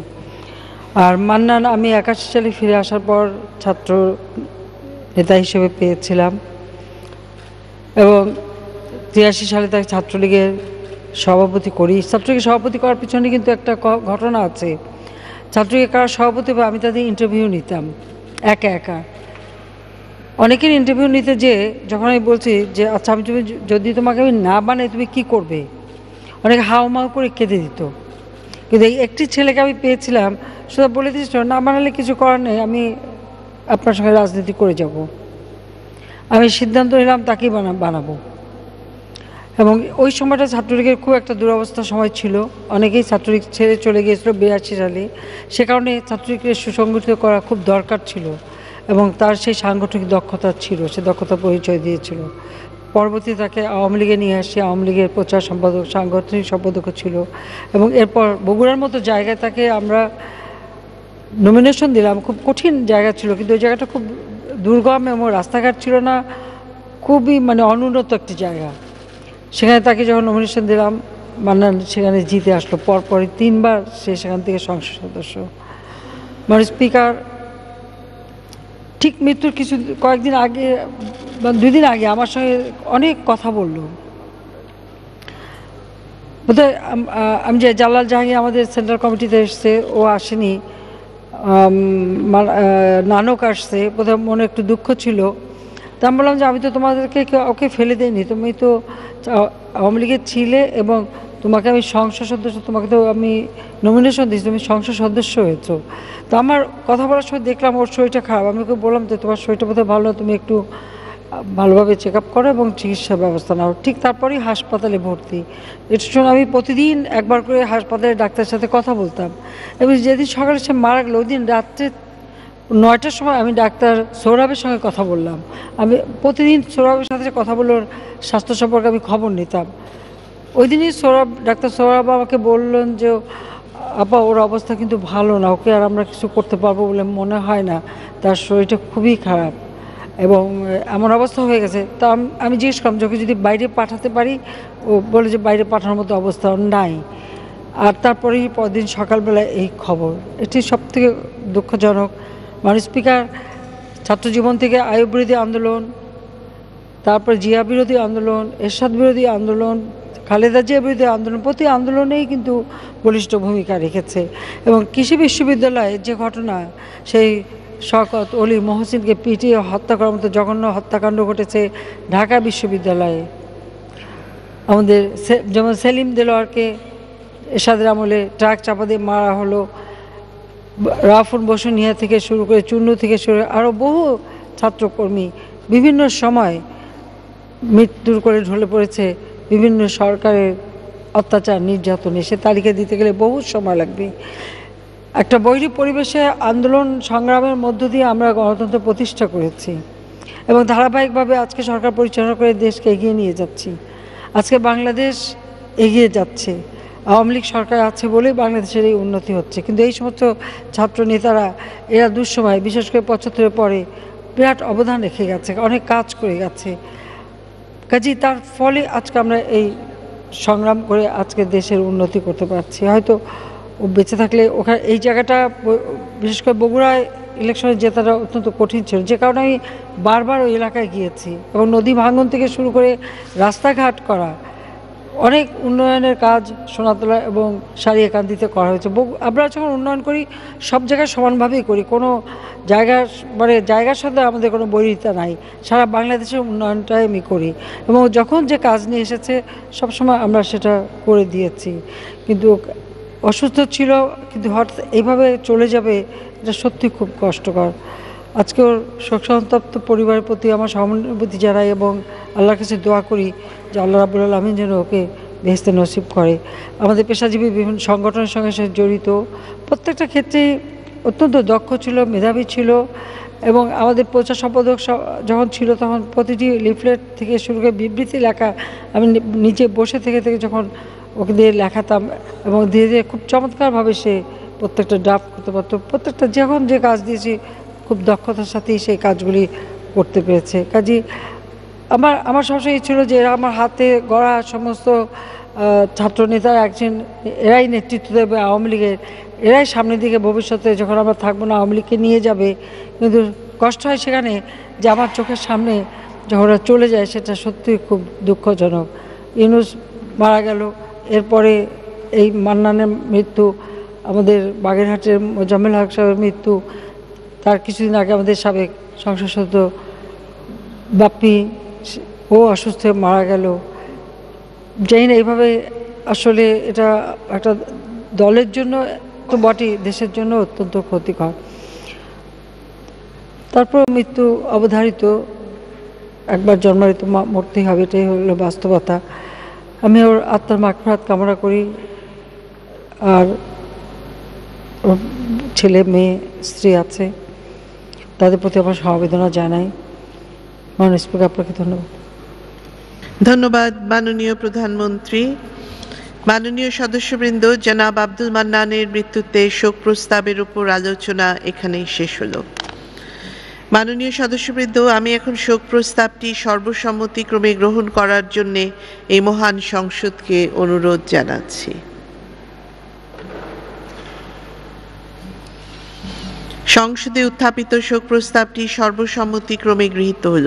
আর মান্নান আমি একাশি সালে ফিরে আসার পর ছাত্র নেতা হিসেবে পেয়েছিলাম এবং তিরাশি সালে তাকে ছাত্রলীগের সভাপতি করি ছাত্রলীগের সভাপতি করার পিছনে কিন্তু একটা ঘটনা আছে ছাত্রলীগের কারা সভাপতি বা আমি তাদের ইন্টারভিউ নিতাম একা একা অনেকের ইন্টারভিউ নিতে যে যখন আমি বলছি যে আচ্ছা আমি তুমি যদি তোমাকে আমি না বানাই তুমি কি করবে অনেকে হাও মাও করে কেঁদে দিত কিন্তু এই একটি ছেলেকে আমি পেয়েছিলাম শুধু বলে দিয়েছিল না মানালে কিছু করার নেই আমি আপনার সঙ্গে রাজনীতি করে যাব আমি সিদ্ধান্ত নিলাম তাকেই বানা বানাবো এবং ওই সময়টা ছাত্রলীগের খুব একটা দুরবস্থা সময় ছিল অনেকেই ছাত্রলীগ ছেড়ে চলে গিয়েছিল বিরাশি সালে সে কারণে ছাত্রলীগকে সুসংগঠিত করা খুব দরকার ছিল এবং তার সেই সাংগঠনিক দক্ষতা ছিল সে দক্ষতা পরিচয় দিয়েছিল পরবর্তী তাকে আওয়ামী লীগে নিয়ে আসি আওয়ামী লীগের প্রচার সম্পাদক সাংগঠনিক সম্পাদকও ছিল এবং এরপর বগুড়ার মতো জায়গায় তাকে আমরা নমিনেশন দিলাম খুব কঠিন জায়গা ছিল কিন্তু ওই জায়গাটা খুব দুর্গম এবং রাস্তাঘাট ছিল না খুবই মানে অনুন্নত একটি জায়গা সেখানে তাকে যখন নমিনেশন দিলাম মান্নান সেখানে জিতে আসলো পরপরই তিনবার সে সেখান থেকে সংসদ সদস্য মানে স্পিকার ঠিক মৃত্যুর কিছু কয়েকদিন আগে দুদিন আগে আমার সঙ্গে অনেক কথা বলল বোধহয় আমি যে জালাল জাহাঙ্গীর আমাদের সেন্ট্রাল কমিটিতে এসছে ও আসেনি নানক আসছে বোধহয় মনে একটু দুঃখ ছিল তা আমি বললাম যে আমি তো তোমাদেরকে ওকে ফেলে দিইনি তুমি তো আওয়ামী লীগের ছিলে এবং তোমাকে আমি সংসদ সদস্য তোমাকে তো আমি নমিনেশন দিয়েছি তুমি সংসদ সদস্য হয়েছো তো আমার কথা বলার সময় দেখলাম ওর শরীরটা খারাপ আমি ওকে বললাম যে তোমার শরীরটা বোধহয় ভালো তুমি একটু ভালোভাবে চেক আপ করা এবং চিকিৎসা ব্যবস্থা নেওয়া ঠিক তারপরেই হাসপাতালে ভর্তি এটার জন্য আমি প্রতিদিন একবার করে হাসপাতালে ডাক্তারের সাথে কথা বলতাম এবং যেদিন সকালে সে মারা গেল ওই দিন রাত্রে নয়টার সময় আমি ডাক্তার সৌরভের সঙ্গে কথা বললাম আমি প্রতিদিন সৌরভের সাথে কথা বলল স্বাস্থ্য সম্পর্কে আমি খবর নিতাম ওই দিনই সৌরভ ডাক্তার সৌরভ আমাকে বললেন যে আপা ওর অবস্থা কিন্তু ভালো না ওকে আর আমরা কিছু করতে পারবো বলে মনে হয় না তার শরীরটা খুবই খারাপ এবং এমন অবস্থা হয়ে গেছে তা আমি জিজ্ঞেস করলাম যখন যদি বাইরে পাঠাতে পারি ও বলে যে বাইরে পাঠানোর মতো অবস্থা নাই আর তারপরেই পরদিন সকালবেলা এই খবর এটি সবথেকে দুঃখজনক মানে স্পিকার ছাত্র জীবন থেকে আয়ু বিরোধী আন্দোলন তারপর জিয়া বিরোধী আন্দোলন এরশাদ বিরোধী আন্দোলন খালেদা জিয়া বিরোধী আন্দোলন প্রতি আন্দোলনেই কিন্তু বলিষ্ঠ ভূমিকা রেখেছে এবং কৃষি বিশ্ববিদ্যালয়ে যে ঘটনা সেই শকত অলি মহসিনকে পিটিয়ে হত্যা করার মতো জঘন্য হত্যাকাণ্ড ঘটেছে ঢাকা বিশ্ববিদ্যালয়ে আমাদের যেমন সেলিম দেলোয়ারকে এসাদের আমলে ট্রাক চাপা দিয়ে মারা হলো রাফুন বসুনিয়া থেকে শুরু করে চুন্নু থেকে শুরু করে আরও বহু ছাত্রকর্মী বিভিন্ন সময় মৃত্যুর করে ঢলে পড়েছে বিভিন্ন সরকারের অত্যাচার নির্যাতনে সে তারিখে দিতে গেলে বহু সময় লাগবে একটা বৈরী পরিবেশে আন্দোলন সংগ্রামের মধ্য দিয়ে আমরা গণতন্ত্র প্রতিষ্ঠা করেছি এবং ধারাবাহিকভাবে আজকে সরকার পরিচালনা করে দেশকে এগিয়ে নিয়ে যাচ্ছি আজকে বাংলাদেশ এগিয়ে যাচ্ছে আওয়ামী লীগ সরকার আছে বলেই বাংলাদেশের এই উন্নতি হচ্ছে কিন্তু এই সমস্ত ছাত্র নেতারা এরা দুঃসময় বিশেষ করে পঁচাত্তরের পরে বিরাট অবদান রেখে গেছে অনেক কাজ করে গেছে কাজেই তার ফলে আজকে আমরা এই সংগ্রাম করে আজকে দেশের উন্নতি করতে পারছি হয়তো ও বেঁচে থাকলে ওখানে এই জায়গাটা বিশেষ করে বগুড়ায় ইলেকশনে জেতাটা অত্যন্ত কঠিন ছিল যে কারণে আমি বারবার ওই এলাকায় গিয়েছি এবং নদী ভাঙন থেকে শুরু করে রাস্তাঘাট করা অনেক উন্নয়নের কাজ সোনাতলা এবং একান্তিতে করা হয়েছে আমরা যখন উন্নয়ন করি সব জায়গায় সমানভাবেই করি কোনো জায়গার মানে জায়গার সাথে আমাদের কোনো বৈরিতা নাই সারা বাংলাদেশের উন্নয়নটাই আমি করি এবং যখন যে কাজ নিয়ে এসেছে সবসময় আমরা সেটা করে দিয়েছি কিন্তু অসুস্থ ছিল কিন্তু হঠাৎ এইভাবে চলে যাবে এটা সত্যি খুব কষ্টকর আজকে ওর সন্তপ্ত পরিবারের প্রতি আমার সহানুভূতি জানাই এবং আল্লাহর কাছে দোয়া করি যে আল্লাহ রাবুল আলমিন যেন ওকে ভেস্তে নসিব করে আমাদের পেশাজীবী বিভিন্ন সংগঠনের সঙ্গে সে জড়িত প্রত্যেকটা ক্ষেত্রে অত্যন্ত দক্ষ ছিল মেধাবী ছিল এবং আমাদের প্রচার সম্পাদক যখন ছিল তখন প্রতিটি লিফলেট থেকে শুরু করে বিবৃতি লেখা আমি নিচে বসে থেকে থেকে যখন ওকে দিয়ে লেখাতাম এবং ধীরে ধীরে খুব চমৎকারভাবে সে প্রত্যেকটা ড্রাফট করতে পারত প্রত্যেকটা যখন যে কাজ দিয়েছি খুব দক্ষতার সাথেই সেই কাজগুলি করতে পেরেছে কাজী আমার আমার সবসময় ছিল যে এরা আমার হাতে গড়া সমস্ত ছাত্র নেতার একজন এরাই নেতৃত্ব দেবে আওয়ামী লীগের এরাই সামনের দিকে ভবিষ্যতে যখন আমরা থাকবো না আওয়ামী লীগকে নিয়ে যাবে কিন্তু কষ্ট হয় সেখানে যে আমার চোখের সামনে যখন চলে যায় সেটা সত্যি খুব দুঃখজনক ইউনুস মারা গেল এরপরে এই মান্নানের মৃত্যু আমাদের বাগেরহাটের জামেল হক সাহেবের মৃত্যু তার কিছুদিন আগে আমাদের সাবেক সংসদ সদস্য বাপ্পি ও অসুস্থ হয়ে মারা গেল যাই না এইভাবে আসলে এটা একটা দলের জন্য তো বটি দেশের জন্য অত্যন্ত ক্ষতিকর তারপর মৃত্যু অবধারিত একবার জন্মারিত মরতেই হবে এটাই হলো বাস্তবতা আমি ওর আত্মার মাকফরাত কামনা করি আর ছেলে মেয়ে স্ত্রী আছে তাদের প্রতি আমার সমবেদনা জানাই মাননীয় আপনাকে ধন্যবাদ ধন্যবাদ মাননীয় প্রধানমন্ত্রী মাননীয় সদস্যবৃন্দ জনাব আব্দুল মান্নানের মৃত্যুতে শোক প্রস্তাবের উপর আলোচনা এখানেই শেষ হলো মাননীয় সদস্যবৃন্দ আমি এখন শোক প্রস্তাবটি সর্বসম্মতিক্রমে গ্রহণ করার জন্যে এই মহান সংসদকে অনুরোধ জানাচ্ছি সংসদে উত্থাপিত শোক প্রস্তাবটি সর্বসম্মতিক্রমে গৃহীত হল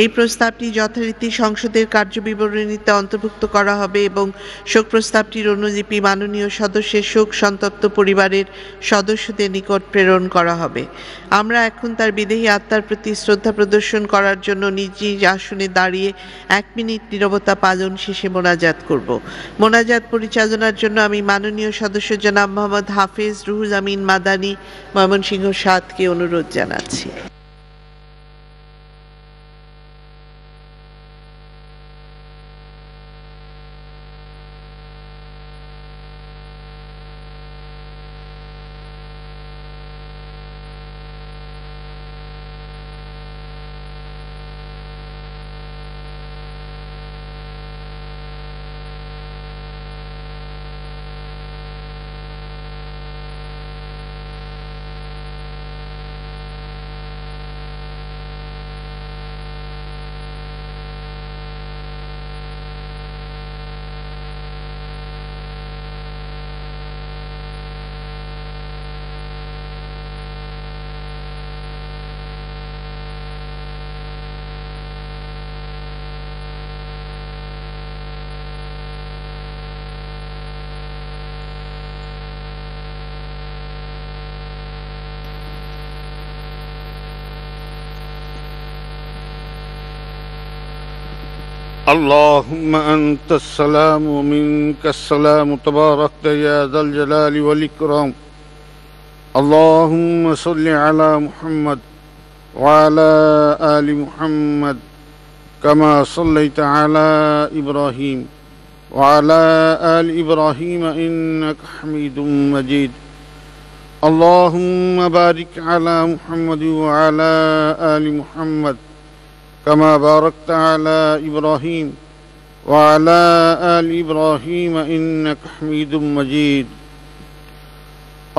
এই প্রস্তাবটি যথারীতি সংসদের কার্যবিবরণীতে অন্তর্ভুক্ত করা হবে এবং শোক প্রস্তাবটির অনুলিপি মাননীয় সদস্যের শোক সন্তপ্ত পরিবারের সদস্যদের নিকট প্রেরণ করা হবে আমরা এখন তার বিদেহী আত্মার প্রতি শ্রদ্ধা প্রদর্শন করার জন্য নিজ নিজ আসনে দাঁড়িয়ে এক মিনিট নিরবতা পালন শেষে মোনাজাত করব মোনাজাত পরিচালনার জন্য আমি মাননীয় সদস্য জনাব মোহাম্মদ হাফেজ রুহুল আমিন মাদানি ময়মনসিংহ সাতকে অনুরোধ জানাচ্ছি اللهم أنت السلام ومنك السلام تبارك يا ذا الجلال والإكرام اللهم صل على محمد وعلى آل محمد كما صليت على إبراهيم وعلى آل إبراهيم إنك حميد مجيد اللهم بارك على محمد وعلى آل محمد كما باركت على إبراهيم وعلى آل إبراهيم إنك حميد مجيد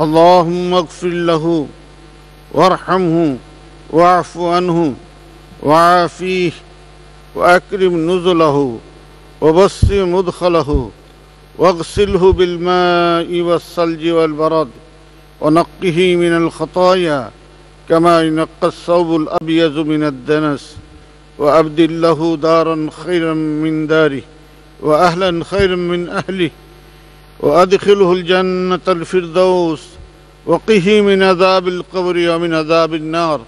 اللهم اغفر له وارحمه واعف عنه وعافيه وأكرم نزله وبصر مدخله واغسله بالماء والثلج والبرد ونقه من الخطايا كما ينقى الثوب الأبيض من الدنس وأبدل له دارا خيرا من داره وأهلا خيرا من أهله وأدخله الجنة الفردوس وقه من عذاب القبر ومن عذاب النار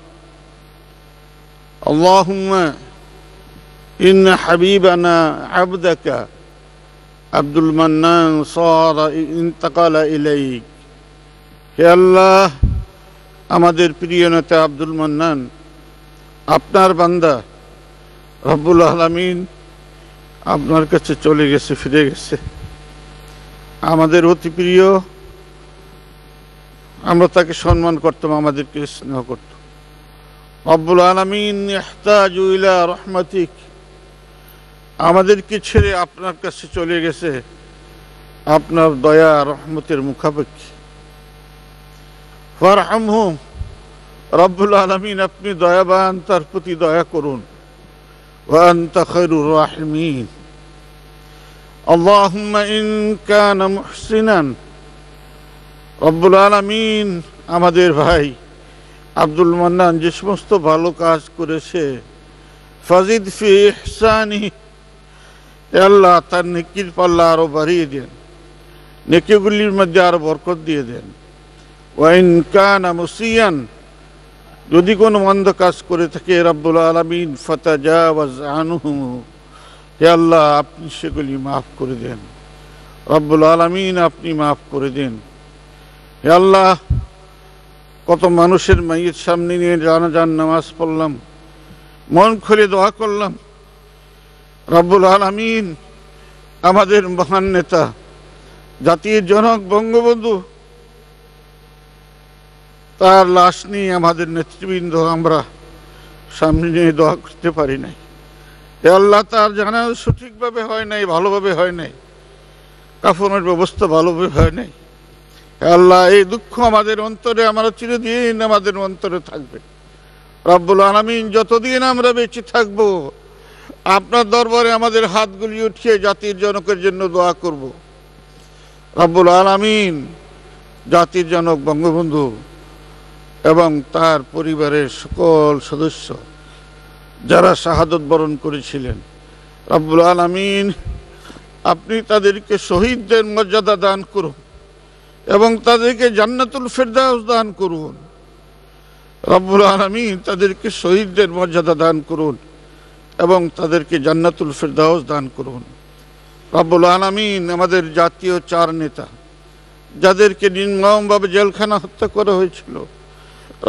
اللهم إن حبيبنا عبدك عبد المنان صار انتقل إليك يا الله أمدر بريونة عبد المنان أبنار بندر রব্বুল আলমিন আপনার কাছে চলে গেছে ফিরে গেছে আমাদের অতি প্রিয় আমরা তাকে সম্মান করতাম আমাদেরকে স্নেহ করত রব্বুল আলমিন রহমাতিক আমাদেরকে ছেড়ে আপনার কাছে চলে গেছে আপনার দয়া রহমতের মুখাপেক্ষী ফারহাম হুম রব্বুল আলমিন আপনি দয়াবান তার প্রতি দয়া করুন وأنت خير الراحمين اللهم إن كان محسنا رب العالمين আমাদের ভাই আব্দুল মান্নান যে সমস্ত ভালো কাজ করেছে ফাজিদ ফি ইহসানি আল্লাহ তার নেকির পাল্লা আরও বাড়িয়ে দেন নেকিগুলির মধ্যে আরও বরকত দিয়ে দেন ওয়াইন কানা মুসিয়ান যদি কোনো মন্দ কাজ করে থাকে রাব্বুল আলমিন ফতাজা আনহু হে আল্লাহ আপনি সেগুলি মাফ করে দেন রব্বুল আলমিন আপনি মাফ করে দেন হে আল্লাহ কত মানুষের মাইয়ের সামনে নিয়ে জানাজান নামাজ পড়লাম মন খুলে দোয়া করলাম রব্বুল আলমিন আমাদের মহান নেতা জাতির জনক বঙ্গবন্ধু তার লাশ নিয়ে আমাদের নেতৃবৃন্দ আমরা সামনে নিয়ে দোয়া করতে পারি নাই এ আল্লাহ তার জানা সঠিকভাবে হয় নাই ভালোভাবে হয় নাই কাফনের ব্যবস্থা ভালোভাবে হয় নাই আল্লাহ এই দুঃখ আমাদের অন্তরে আমরা চিরদিন আমাদের অন্তরে থাকবে রব্বুল আলমিন যতদিন আমরা বেঁচে থাকবো আপনার দরবারে আমাদের হাতগুলি উঠিয়ে জাতির জনকের জন্য দোয়া করব রব্বুল আলমিন জাতির জনক বঙ্গবন্ধু এবং তার পরিবারের সকল সদস্য যারা শাহাদত বরণ করেছিলেন রব্বুল আলমিন আপনি তাদেরকে শহীদদের মর্যাদা দান করুন এবং তাদেরকে জান্নাতুল ফেরদাউস দান করুন রব্বুল আলমিন তাদেরকে শহীদদের মর্যাদা দান করুন এবং তাদেরকে জান্নাতুল ফেরদাউস দান করুন রব্বুল আলমিন আমাদের জাতীয় চার নেতা যাদেরকে নির্মমভাবে জেলখানা হত্যা করা হয়েছিল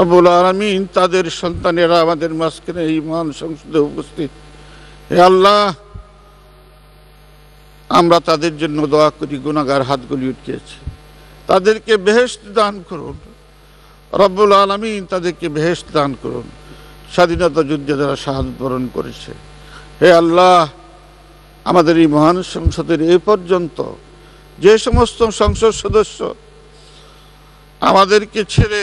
রবুল আলমিন তাদের সন্তানেরা আমাদের মাঝখানে ইমান সংসদে উপস্থিত হে আল্লাহ আমরা তাদের জন্য দোয়া করি গুণাগার হাতগুলি উঠিয়েছে তাদেরকে বেহেস্ত দান করুন রব্বুল আলমিন তাদেরকে বেহেস্ত দান করুন স্বাধীনতা যুদ্ধে তারা সাহায্য বরণ করেছে হে আল্লাহ আমাদের এই মহান সংসদের এ পর্যন্ত যে সমস্ত সংসদ সদস্য আমাদেরকে ছেড়ে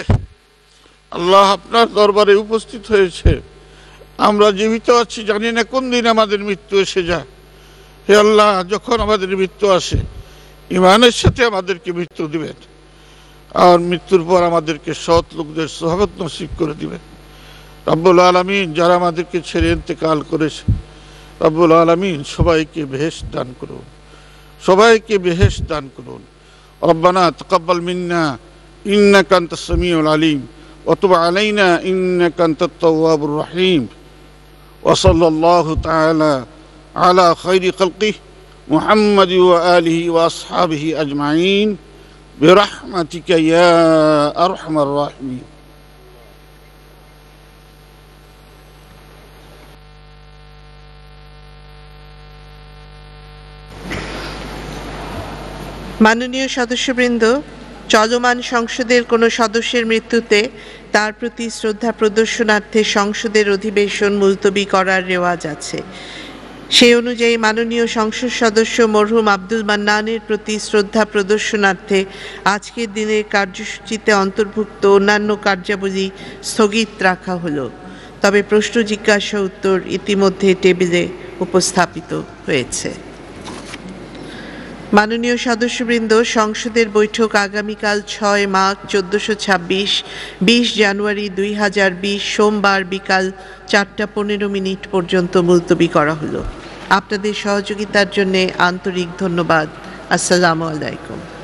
আল্লাহ আপনার দরবারে উপস্থিত হয়েছে আমরা জীবিত আছি জানি না কোন দিন আমাদের মৃত্যু এসে যায় হে আল্লাহ যখন আমাদের মৃত্যু আসে ইমানের সাথে আমাদেরকে মৃত্যু দিবেন আর মৃত্যুর পর আমাদেরকে সৎ লোকদের সহগত নসিব করে দিবেন রাব্বুল আলমিন যারা আমাদেরকে ছেড়ে ইন্তেকাল করেছে রাব্বুল আলমিন সবাইকে বেহেস দান করুন সবাইকে বেহেস দান করুন রব্বানা তকাব্বাল মিন্না ইন্না কান্ত সামিউল আলিম وتب علينا إنك أنت التواب الرحيم وصلى الله تعالى على خير خلقه محمد وآله وأصحابه أجمعين برحمتك يا أرحم الراحمين মাননীয় সদস্যবৃন্দ চলমান সংসদের কোনো সদস্যের মৃত্যুতে তার প্রতি শ্রদ্ধা প্রদর্শনার্থে সংসদের অধিবেশন মুলতবি করার রেওয়াজ আছে সেই অনুযায়ী মাননীয় সংসদ সদস্য মরহুম আব্দুল মান্নানের প্রতি শ্রদ্ধা প্রদর্শনার্থে আজকের দিনের কার্যসূচিতে অন্তর্ভুক্ত অন্যান্য কার্যাবলী স্থগিত রাখা হলো তবে প্রশ্ন জিজ্ঞাসা উত্তর ইতিমধ্যে টেবিলে উপস্থাপিত হয়েছে মাননীয় সদস্যবৃন্দ সংসদের বৈঠক আগামীকাল ছয় মাঘ চোদ্দশো ছাব্বিশ বিশ জানুয়ারি দুই হাজার বিশ সোমবার বিকাল চারটা পনেরো মিনিট পর্যন্ত মুলতবি করা হলো আপনাদের সহযোগিতার জন্যে আন্তরিক ধন্যবাদ আসসালামু আলাইকুম